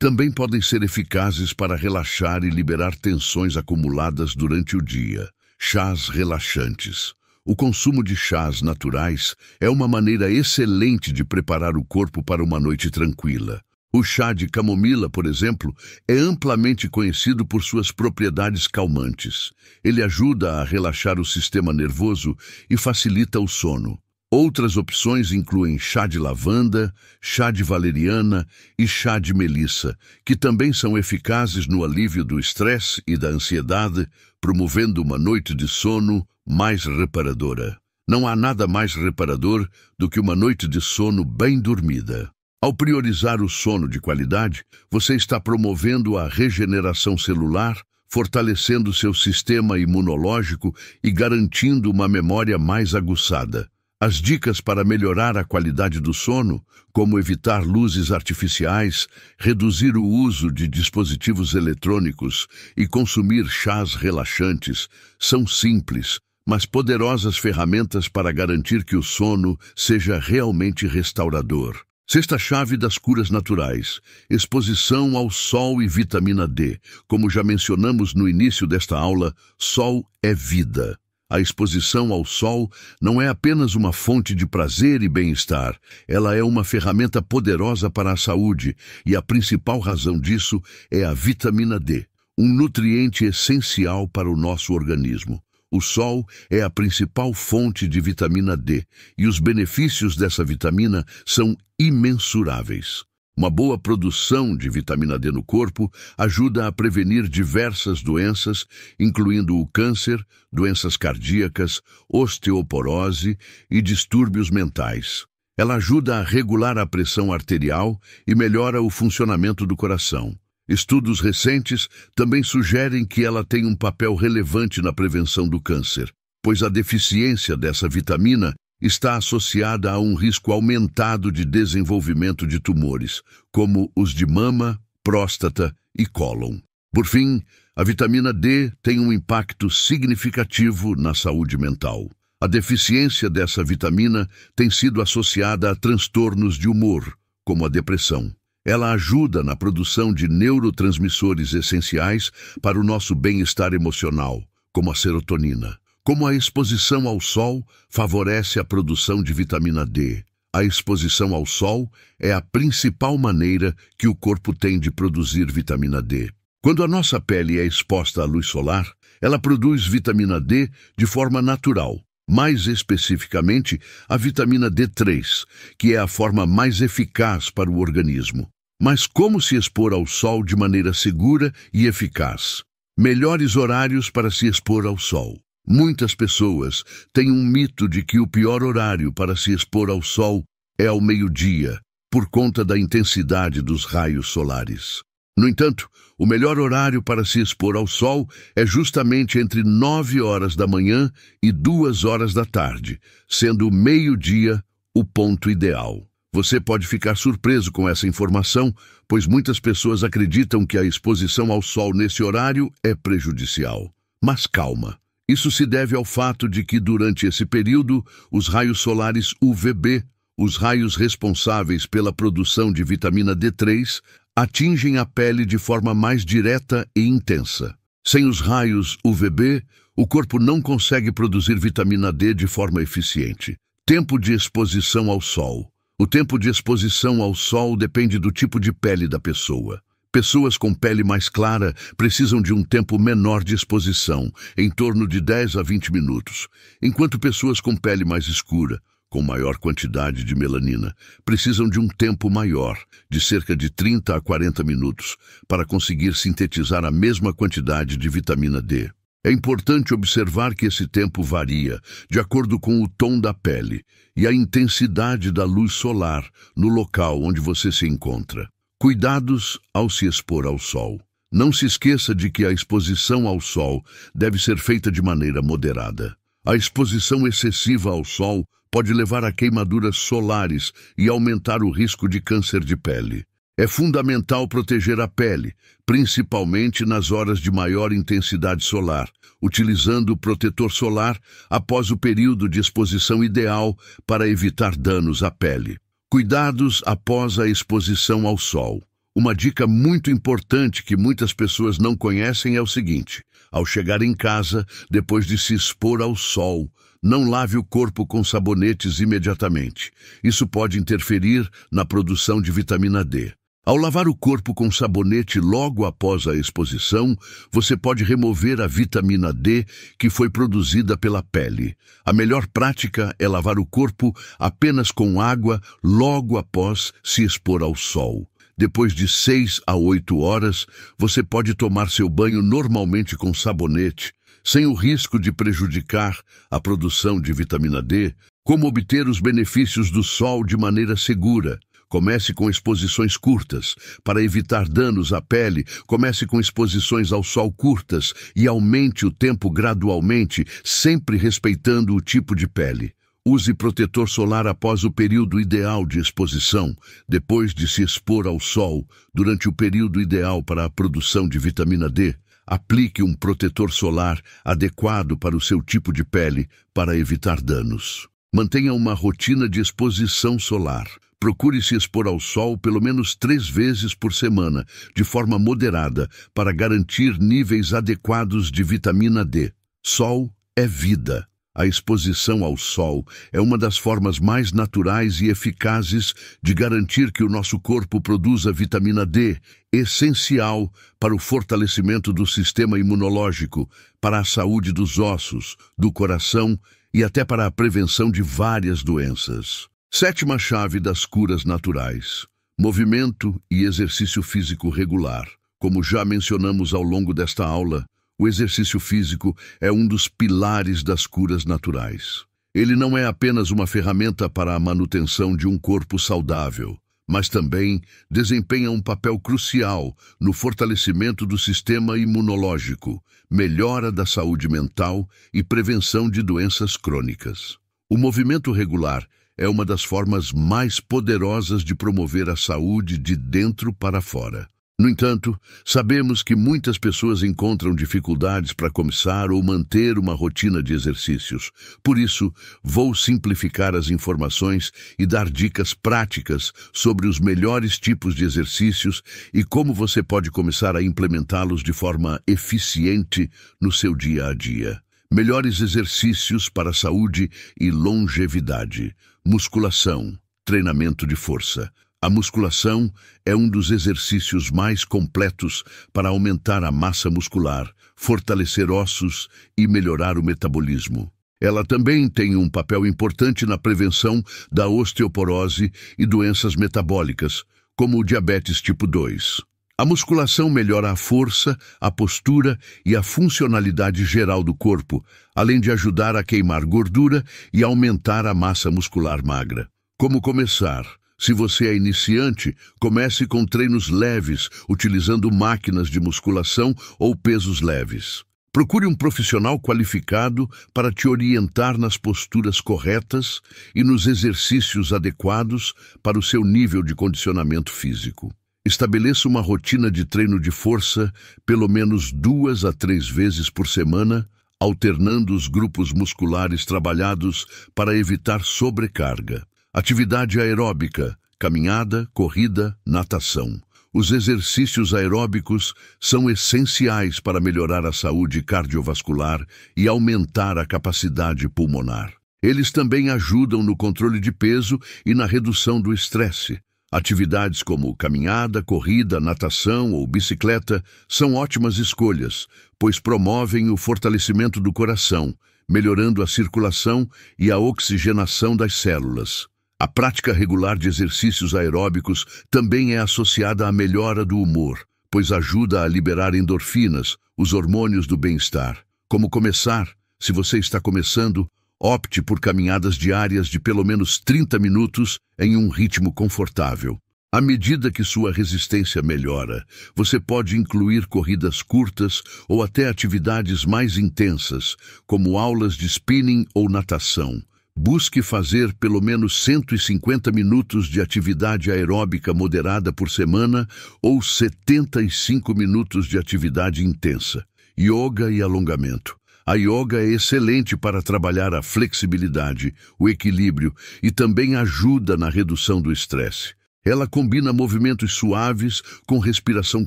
também podem ser eficazes para relaxar e liberar tensões acumuladas durante o dia. Chás relaxantes. O consumo de chás naturais é uma maneira excelente de preparar o corpo para uma noite tranquila. O chá de camomila, por exemplo, é amplamente conhecido por suas propriedades calmantes. Ele ajuda a relaxar o sistema nervoso e facilita o sono. Outras opções incluem chá de lavanda, chá de valeriana e chá de melissa, que também são eficazes no alívio do estresse e da ansiedade, promovendo uma noite de sono mais reparadora. Não há nada mais reparador do que uma noite de sono bem dormida. Ao priorizar o sono de qualidade, você está promovendo a regeneração celular, fortalecendo seu sistema imunológico e garantindo uma memória mais aguçada. As dicas para melhorar a qualidade do sono, como evitar luzes artificiais, reduzir o uso de dispositivos eletrônicos e consumir chás relaxantes, são simples, mas poderosas ferramentas para garantir que o sono seja realmente restaurador. Sexta chave das curas naturais: exposição ao sol e vitamina D. Como já mencionamos no início desta aula, sol é vida. A exposição ao sol não é apenas uma fonte de prazer e bem-estar, ela é uma ferramenta poderosa para a saúde, e a principal razão disso é a vitamina D, um nutriente essencial para o nosso organismo. O sol é a principal fonte de vitamina D e os benefícios dessa vitamina são imensuráveis. Uma boa produção de vitamina D no corpo ajuda a prevenir diversas doenças, incluindo o câncer, doenças cardíacas, osteoporose e distúrbios mentais. Ela ajuda a regular a pressão arterial e melhora o funcionamento do coração. Estudos recentes também sugerem que ela tem um papel relevante na prevenção do câncer, pois a deficiência dessa vitamina está associada a um risco aumentado de desenvolvimento de tumores, como os de mama, próstata e cólon. Por fim, a vitamina D tem um impacto significativo na saúde mental. A deficiência dessa vitamina tem sido associada a transtornos de humor, como a depressão. Ela ajuda na produção de neurotransmissores essenciais para o nosso bem-estar emocional, como a serotonina. Como a exposição ao sol favorece a produção de vitamina D. A exposição ao sol é a principal maneira que o corpo tem de produzir vitamina D. Quando a nossa pele é exposta à luz solar, ela produz vitamina D de forma natural, mais especificamente a vitamina D3, que é a forma mais eficaz para o organismo. Mas como se expor ao sol de maneira segura e eficaz? Melhores horários para se expor ao sol. Muitas pessoas têm um mito de que o pior horário para se expor ao sol é ao meio-dia, por conta da intensidade dos raios solares. No entanto, o melhor horário para se expor ao sol é justamente entre 9 horas da manhã e 2 horas da tarde, sendo o meio-dia o ponto ideal. Você pode ficar surpreso com essa informação, pois muitas pessoas acreditam que a exposição ao sol nesse horário é prejudicial. Mas calma. Isso se deve ao fato de que, durante esse período, os raios solares UVB, os raios responsáveis pela produção de vitamina D3, atingem a pele de forma mais direta e intensa. Sem os raios UVB, o corpo não consegue produzir vitamina D de forma eficiente. Tempo de exposição ao sol. O tempo de exposição ao sol depende do tipo de pele da pessoa. Pessoas com pele mais clara precisam de um tempo menor de exposição, em torno de 10 a 20 minutos, enquanto pessoas com pele mais escura, com maior quantidade de melanina, precisam de um tempo maior, de cerca de 30 a 40 minutos, para conseguir sintetizar a mesma quantidade de vitamina D. É importante observar que esse tempo varia de acordo com o tom da pele e a intensidade da luz solar no local onde você se encontra. Cuidados ao se expor ao sol. Não se esqueça de que a exposição ao sol deve ser feita de maneira moderada. A exposição excessiva ao sol pode levar a queimaduras solares e aumentar o risco de câncer de pele. É fundamental proteger a pele, principalmente nas horas de maior intensidade solar, utilizando o protetor solar após o período de exposição ideal para evitar danos à pele. Cuidados após a exposição ao sol. Uma dica muito importante que muitas pessoas não conhecem é o seguinte: ao chegar em casa, depois de se expor ao sol, não lave o corpo com sabonetes imediatamente. Isso pode interferir na produção de vitamina D. Ao lavar o corpo com sabonete logo após a exposição, você pode remover a vitamina D que foi produzida pela pele. A melhor prática é lavar o corpo apenas com água logo após se expor ao sol. Depois de 6 a 8 horas, você pode tomar seu banho normalmente com sabonete, sem o risco de prejudicar a produção de vitamina D. Como obter os benefícios do sol de maneira segura? Comece com exposições curtas. Para evitar danos à pele, comece com exposições ao sol curtas e aumente o tempo gradualmente, sempre respeitando o tipo de pele. Use protetor solar após o período ideal de exposição, depois de se expor ao sol, durante o período ideal para a produção de vitamina D. Aplique um protetor solar adequado para o seu tipo de pele para evitar danos. Mantenha uma rotina de exposição solar. Procure se expor ao sol pelo menos três vezes por semana, de forma moderada, para garantir níveis adequados de vitamina D. Sol é vida. A exposição ao sol é uma das formas mais naturais e eficazes de garantir que o nosso corpo produza vitamina D, essencial para o fortalecimento do sistema imunológico, para a saúde dos ossos, do coração e até para a prevenção de várias doenças. Sétima chave das curas naturais: movimento e exercício físico regular. Como já mencionamos ao longo desta aula, o exercício físico é um dos pilares das curas naturais. Ele não é apenas uma ferramenta para a manutenção de um corpo saudável, mas também desempenha um papel crucial no fortalecimento do sistema imunológico, melhora da saúde mental e prevenção de doenças crônicas. O movimento regular é uma das formas mais poderosas de promover a saúde de dentro para fora. No entanto, sabemos que muitas pessoas encontram dificuldades para começar ou manter uma rotina de exercícios. Por isso, vou simplificar as informações e dar dicas práticas sobre os melhores tipos de exercícios e como você pode começar a implementá-los de forma eficiente no seu dia a dia. Melhores exercícios para saúde e longevidade. Musculação, treinamento de força. A musculação é um dos exercícios mais completos para aumentar a massa muscular, fortalecer ossos e melhorar o metabolismo. Ela também tem um papel importante na prevenção da osteoporose e doenças metabólicas, como o diabetes tipo 2. A musculação melhora a força, a postura e a funcionalidade geral do corpo, além de ajudar a queimar gordura e aumentar a massa muscular magra. Como começar? Se você é iniciante, comece com treinos leves, utilizando máquinas de musculação ou pesos leves. Procure um profissional qualificado para te orientar nas posturas corretas e nos exercícios adequados para o seu nível de condicionamento físico. Estabeleça uma rotina de treino de força pelo menos duas a três vezes por semana, alternando os grupos musculares trabalhados para evitar sobrecarga. Atividade aeróbica, caminhada, corrida, natação. Os exercícios aeróbicos são essenciais para melhorar a saúde cardiovascular e aumentar a capacidade pulmonar. Eles também ajudam no controle de peso e na redução do estresse, Atividades como caminhada, corrida, natação ou bicicleta são ótimas escolhas, pois promovem o fortalecimento do coração, melhorando a circulação e a oxigenação das células. A prática regular de exercícios aeróbicos também é associada à melhora do humor, pois ajuda a liberar endorfinas, os hormônios do bem-estar. Como começar? Se você está começando, Opte por caminhadas diárias de pelo menos 30 minutos em um ritmo confortável. À medida que sua resistência melhora, você pode incluir corridas curtas ou até atividades mais intensas, como aulas de spinning ou natação. Busque fazer pelo menos 150 minutos de atividade aeróbica moderada por semana ou 75 minutos de atividade intensa, yoga e alongamento. A yoga é excelente para trabalhar a flexibilidade, o equilíbrio e também ajuda na redução do estresse. Ela combina movimentos suaves com respiração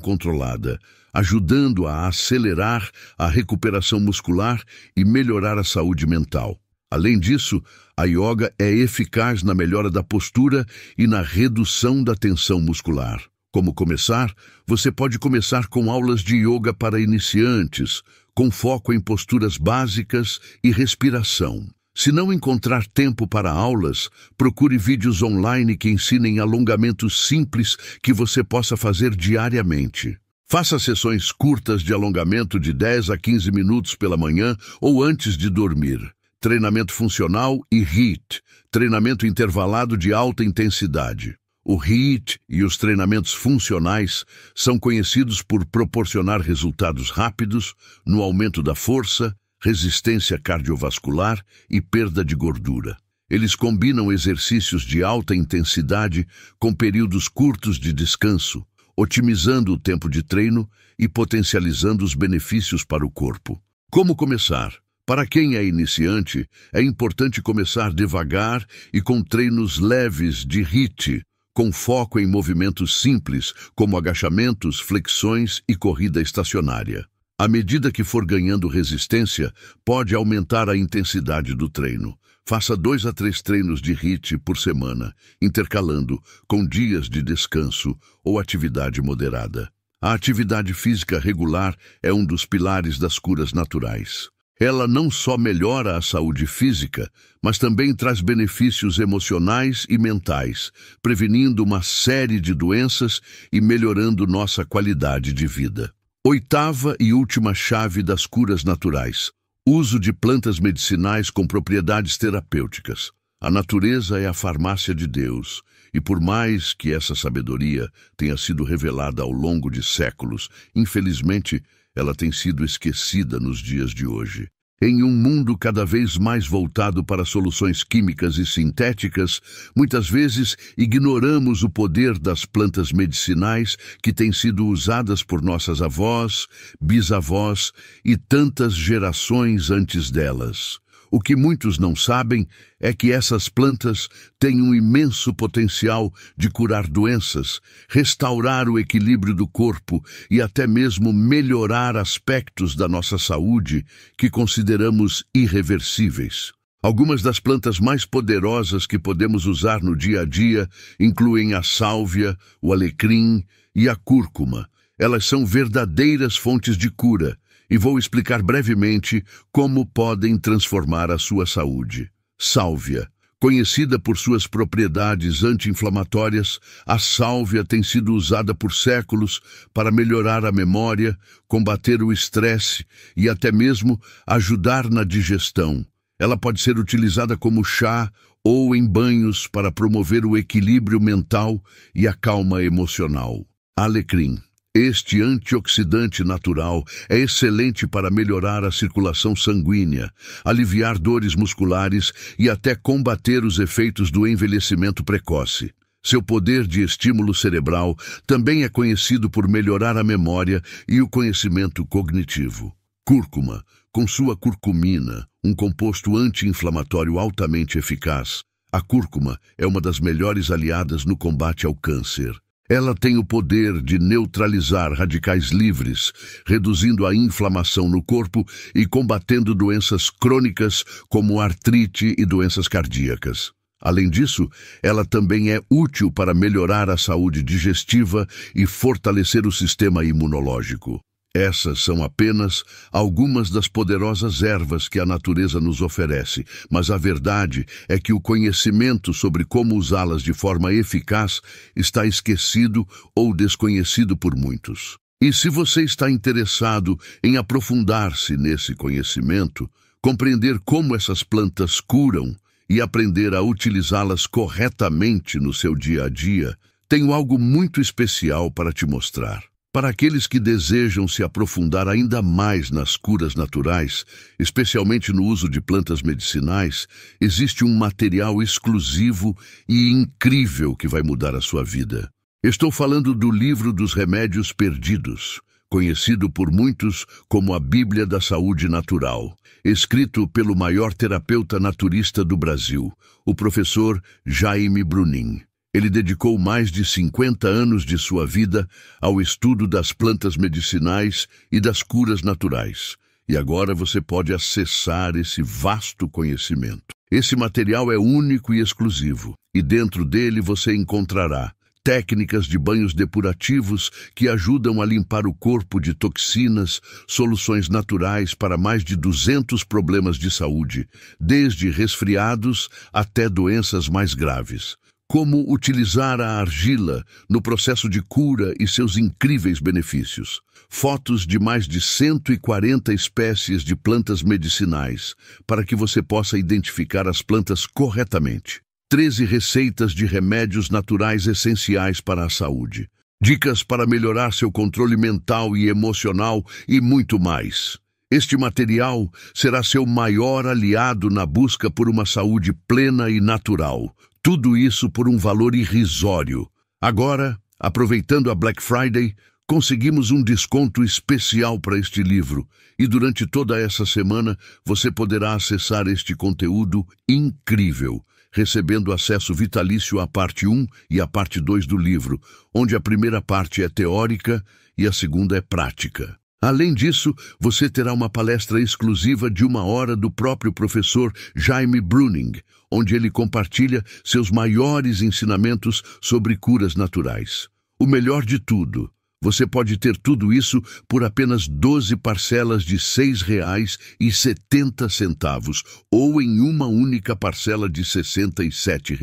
controlada, ajudando a acelerar a recuperação muscular e melhorar a saúde mental. Além disso, a yoga é eficaz na melhora da postura e na redução da tensão muscular. Como começar? Você pode começar com aulas de yoga para iniciantes, com foco em posturas básicas e respiração. Se não encontrar tempo para aulas, procure vídeos online que ensinem alongamentos simples que você possa fazer diariamente. Faça sessões curtas de alongamento de 10 a 15 minutos pela manhã ou antes de dormir. Treinamento funcional e HIIT, treinamento intervalado de alta intensidade. O HIIT e os treinamentos funcionais são conhecidos por proporcionar resultados rápidos no aumento da força, resistência cardiovascular e perda de gordura. Eles combinam exercícios de alta intensidade com períodos curtos de descanso, otimizando o tempo de treino e potencializando os benefícios para o corpo. Como começar? Para quem é iniciante, é importante começar devagar e com treinos leves de HIIT, com foco em movimentos simples, como agachamentos, flexões e corrida estacionária. À medida que for ganhando resistência, pode aumentar a intensidade do treino. Faça dois a três treinos de HIIT por semana, intercalando com dias de descanso ou atividade moderada. A atividade física regular é um dos pilares das curas naturais ela não só melhora a saúde física, mas também traz benefícios emocionais e mentais, prevenindo uma série de doenças e melhorando nossa qualidade de vida. Oitava e última chave das curas naturais: uso de plantas medicinais com propriedades terapêuticas. A natureza é a farmácia de Deus, e por mais que essa sabedoria tenha sido revelada ao longo de séculos, infelizmente, ela tem sido esquecida nos dias de hoje. Em um mundo cada vez mais voltado para soluções químicas e sintéticas, muitas vezes ignoramos o poder das plantas medicinais que têm sido usadas por nossas avós, bisavós e tantas gerações antes delas. O que muitos não sabem é que essas plantas têm um imenso potencial de curar doenças, restaurar o equilíbrio do corpo e até mesmo melhorar aspectos da nossa saúde que consideramos irreversíveis. Algumas das plantas mais poderosas que podemos usar no dia a dia incluem a sálvia, o alecrim e a cúrcuma. Elas são verdadeiras fontes de cura e vou explicar brevemente como podem transformar a sua saúde. Sálvia. Conhecida por suas propriedades anti-inflamatórias, a sálvia tem sido usada por séculos para melhorar a memória, combater o estresse e até mesmo ajudar na digestão. Ela pode ser utilizada como chá ou em banhos para promover o equilíbrio mental e a calma emocional. Alecrim este antioxidante natural é excelente para melhorar a circulação sanguínea, aliviar dores musculares e até combater os efeitos do envelhecimento precoce. Seu poder de estímulo cerebral também é conhecido por melhorar a memória e o conhecimento cognitivo. Cúrcuma, com sua curcumina, um composto anti-inflamatório altamente eficaz, a cúrcuma é uma das melhores aliadas no combate ao câncer. Ela tem o poder de neutralizar radicais livres, reduzindo a inflamação no corpo e combatendo doenças crônicas como artrite e doenças cardíacas. Além disso, ela também é útil para melhorar a saúde digestiva e fortalecer o sistema imunológico. Essas são apenas algumas das poderosas ervas que a natureza nos oferece, mas a verdade é que o conhecimento sobre como usá-las de forma eficaz está esquecido ou desconhecido por muitos. E se você está interessado em aprofundar-se nesse conhecimento, compreender como essas plantas curam e aprender a utilizá-las corretamente no seu dia a dia, tenho algo muito especial para te mostrar. Para aqueles que desejam se aprofundar ainda mais nas curas naturais, especialmente no uso de plantas medicinais, existe um material exclusivo e incrível que vai mudar a sua vida. Estou falando do livro dos remédios perdidos, conhecido por muitos como a Bíblia da Saúde Natural, escrito pelo maior terapeuta naturista do Brasil, o professor Jaime Brunin. Ele dedicou mais de 50 anos de sua vida ao estudo das plantas medicinais e das curas naturais. E agora você pode acessar esse vasto conhecimento. Esse material é único e exclusivo, e dentro dele você encontrará técnicas de banhos depurativos que ajudam a limpar o corpo de toxinas, soluções naturais para mais de 200 problemas de saúde, desde resfriados até doenças mais graves como utilizar a argila no processo de cura e seus incríveis benefícios. Fotos de mais de 140 espécies de plantas medicinais para que você possa identificar as plantas corretamente. 13 receitas de remédios naturais essenciais para a saúde. Dicas para melhorar seu controle mental e emocional e muito mais. Este material será seu maior aliado na busca por uma saúde plena e natural. Tudo isso por um valor irrisório. Agora, aproveitando a Black Friday, conseguimos um desconto especial para este livro e durante toda essa semana você poderá acessar este conteúdo incrível, recebendo acesso vitalício à parte 1 e à parte 2 do livro, onde a primeira parte é teórica e a segunda é prática. Além disso, você terá uma palestra exclusiva de uma hora do próprio professor Jaime Bruning, onde ele compartilha seus maiores ensinamentos sobre curas naturais. O melhor de tudo, você pode ter tudo isso por apenas 12 parcelas de R$ 6,70 ou em uma única parcela de R$ 67,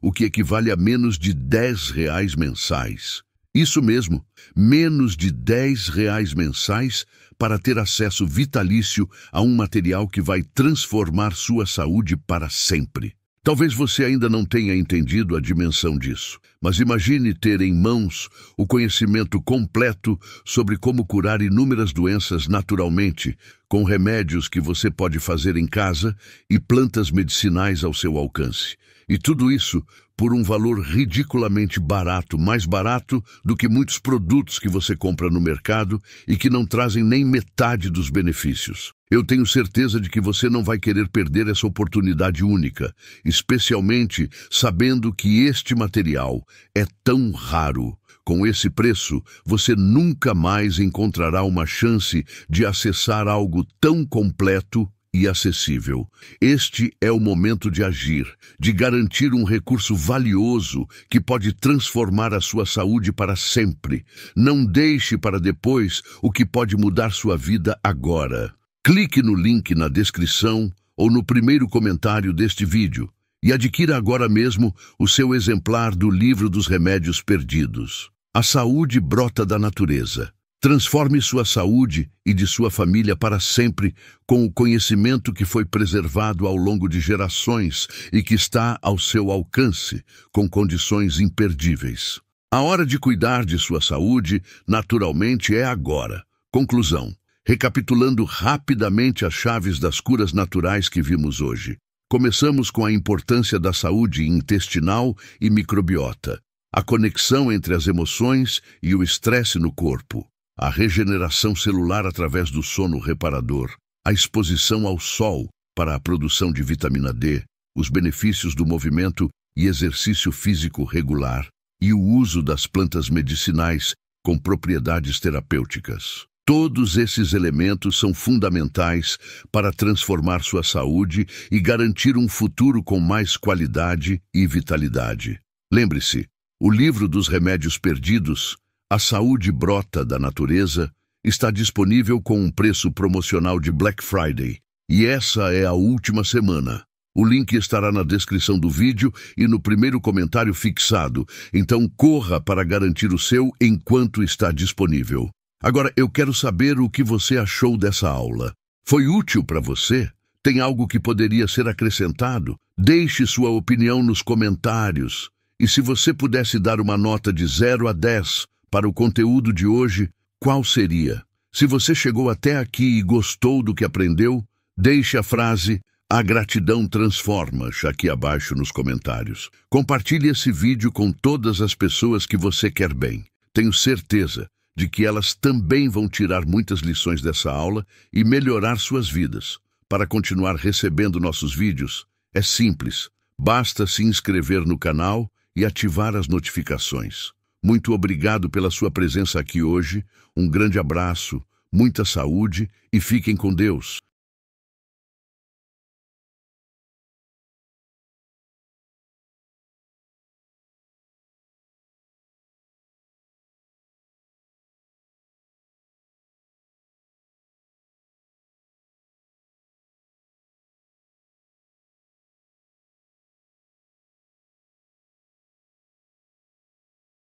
o que equivale a menos de R$ 10 mensais. Isso mesmo, menos de 10 reais mensais para ter acesso vitalício a um material que vai transformar sua saúde para sempre. Talvez você ainda não tenha entendido a dimensão disso, mas imagine ter em mãos o conhecimento completo sobre como curar inúmeras doenças naturalmente, com remédios que você pode fazer em casa e plantas medicinais ao seu alcance. E tudo isso por um valor ridiculamente barato, mais barato do que muitos produtos que você compra no mercado e que não trazem nem metade dos benefícios. Eu tenho certeza de que você não vai querer perder essa oportunidade única, especialmente sabendo que este material é tão raro. Com esse preço, você nunca mais encontrará uma chance de acessar algo tão completo e acessível. Este é o momento de agir, de garantir um recurso valioso que pode transformar a sua saúde para sempre. Não deixe para depois o que pode mudar sua vida agora. Clique no link na descrição ou no primeiro comentário deste vídeo e adquira agora mesmo o seu exemplar do Livro dos Remédios Perdidos. A saúde brota da natureza Transforme sua saúde e de sua família para sempre com o conhecimento que foi preservado ao longo de gerações e que está ao seu alcance, com condições imperdíveis. A hora de cuidar de sua saúde, naturalmente, é agora. Conclusão. Recapitulando rapidamente as chaves das curas naturais que vimos hoje. Começamos com a importância da saúde intestinal e microbiota, a conexão entre as emoções e o estresse no corpo a regeneração celular através do sono reparador, a exposição ao sol para a produção de vitamina D, os benefícios do movimento e exercício físico regular e o uso das plantas medicinais com propriedades terapêuticas. Todos esses elementos são fundamentais para transformar sua saúde e garantir um futuro com mais qualidade e vitalidade. Lembre-se, o livro dos remédios perdidos a saúde brota da natureza está disponível com um preço promocional de Black Friday. E essa é a última semana. O link estará na descrição do vídeo e no primeiro comentário fixado, então corra para garantir o seu enquanto está disponível. Agora, eu quero saber o que você achou dessa aula. Foi útil para você? Tem algo que poderia ser acrescentado? Deixe sua opinião nos comentários. E se você pudesse dar uma nota de 0 a 10, para o conteúdo de hoje, qual seria? Se você chegou até aqui e gostou do que aprendeu, deixe a frase A gratidão transforma aqui abaixo nos comentários. Compartilhe esse vídeo com todas as pessoas que você quer bem. Tenho certeza de que elas também vão tirar muitas lições dessa aula e melhorar suas vidas. Para continuar recebendo nossos vídeos, é simples. Basta se inscrever no canal e ativar as notificações. Muito obrigado pela sua presença aqui hoje. Um grande abraço, muita saúde e fiquem com Deus.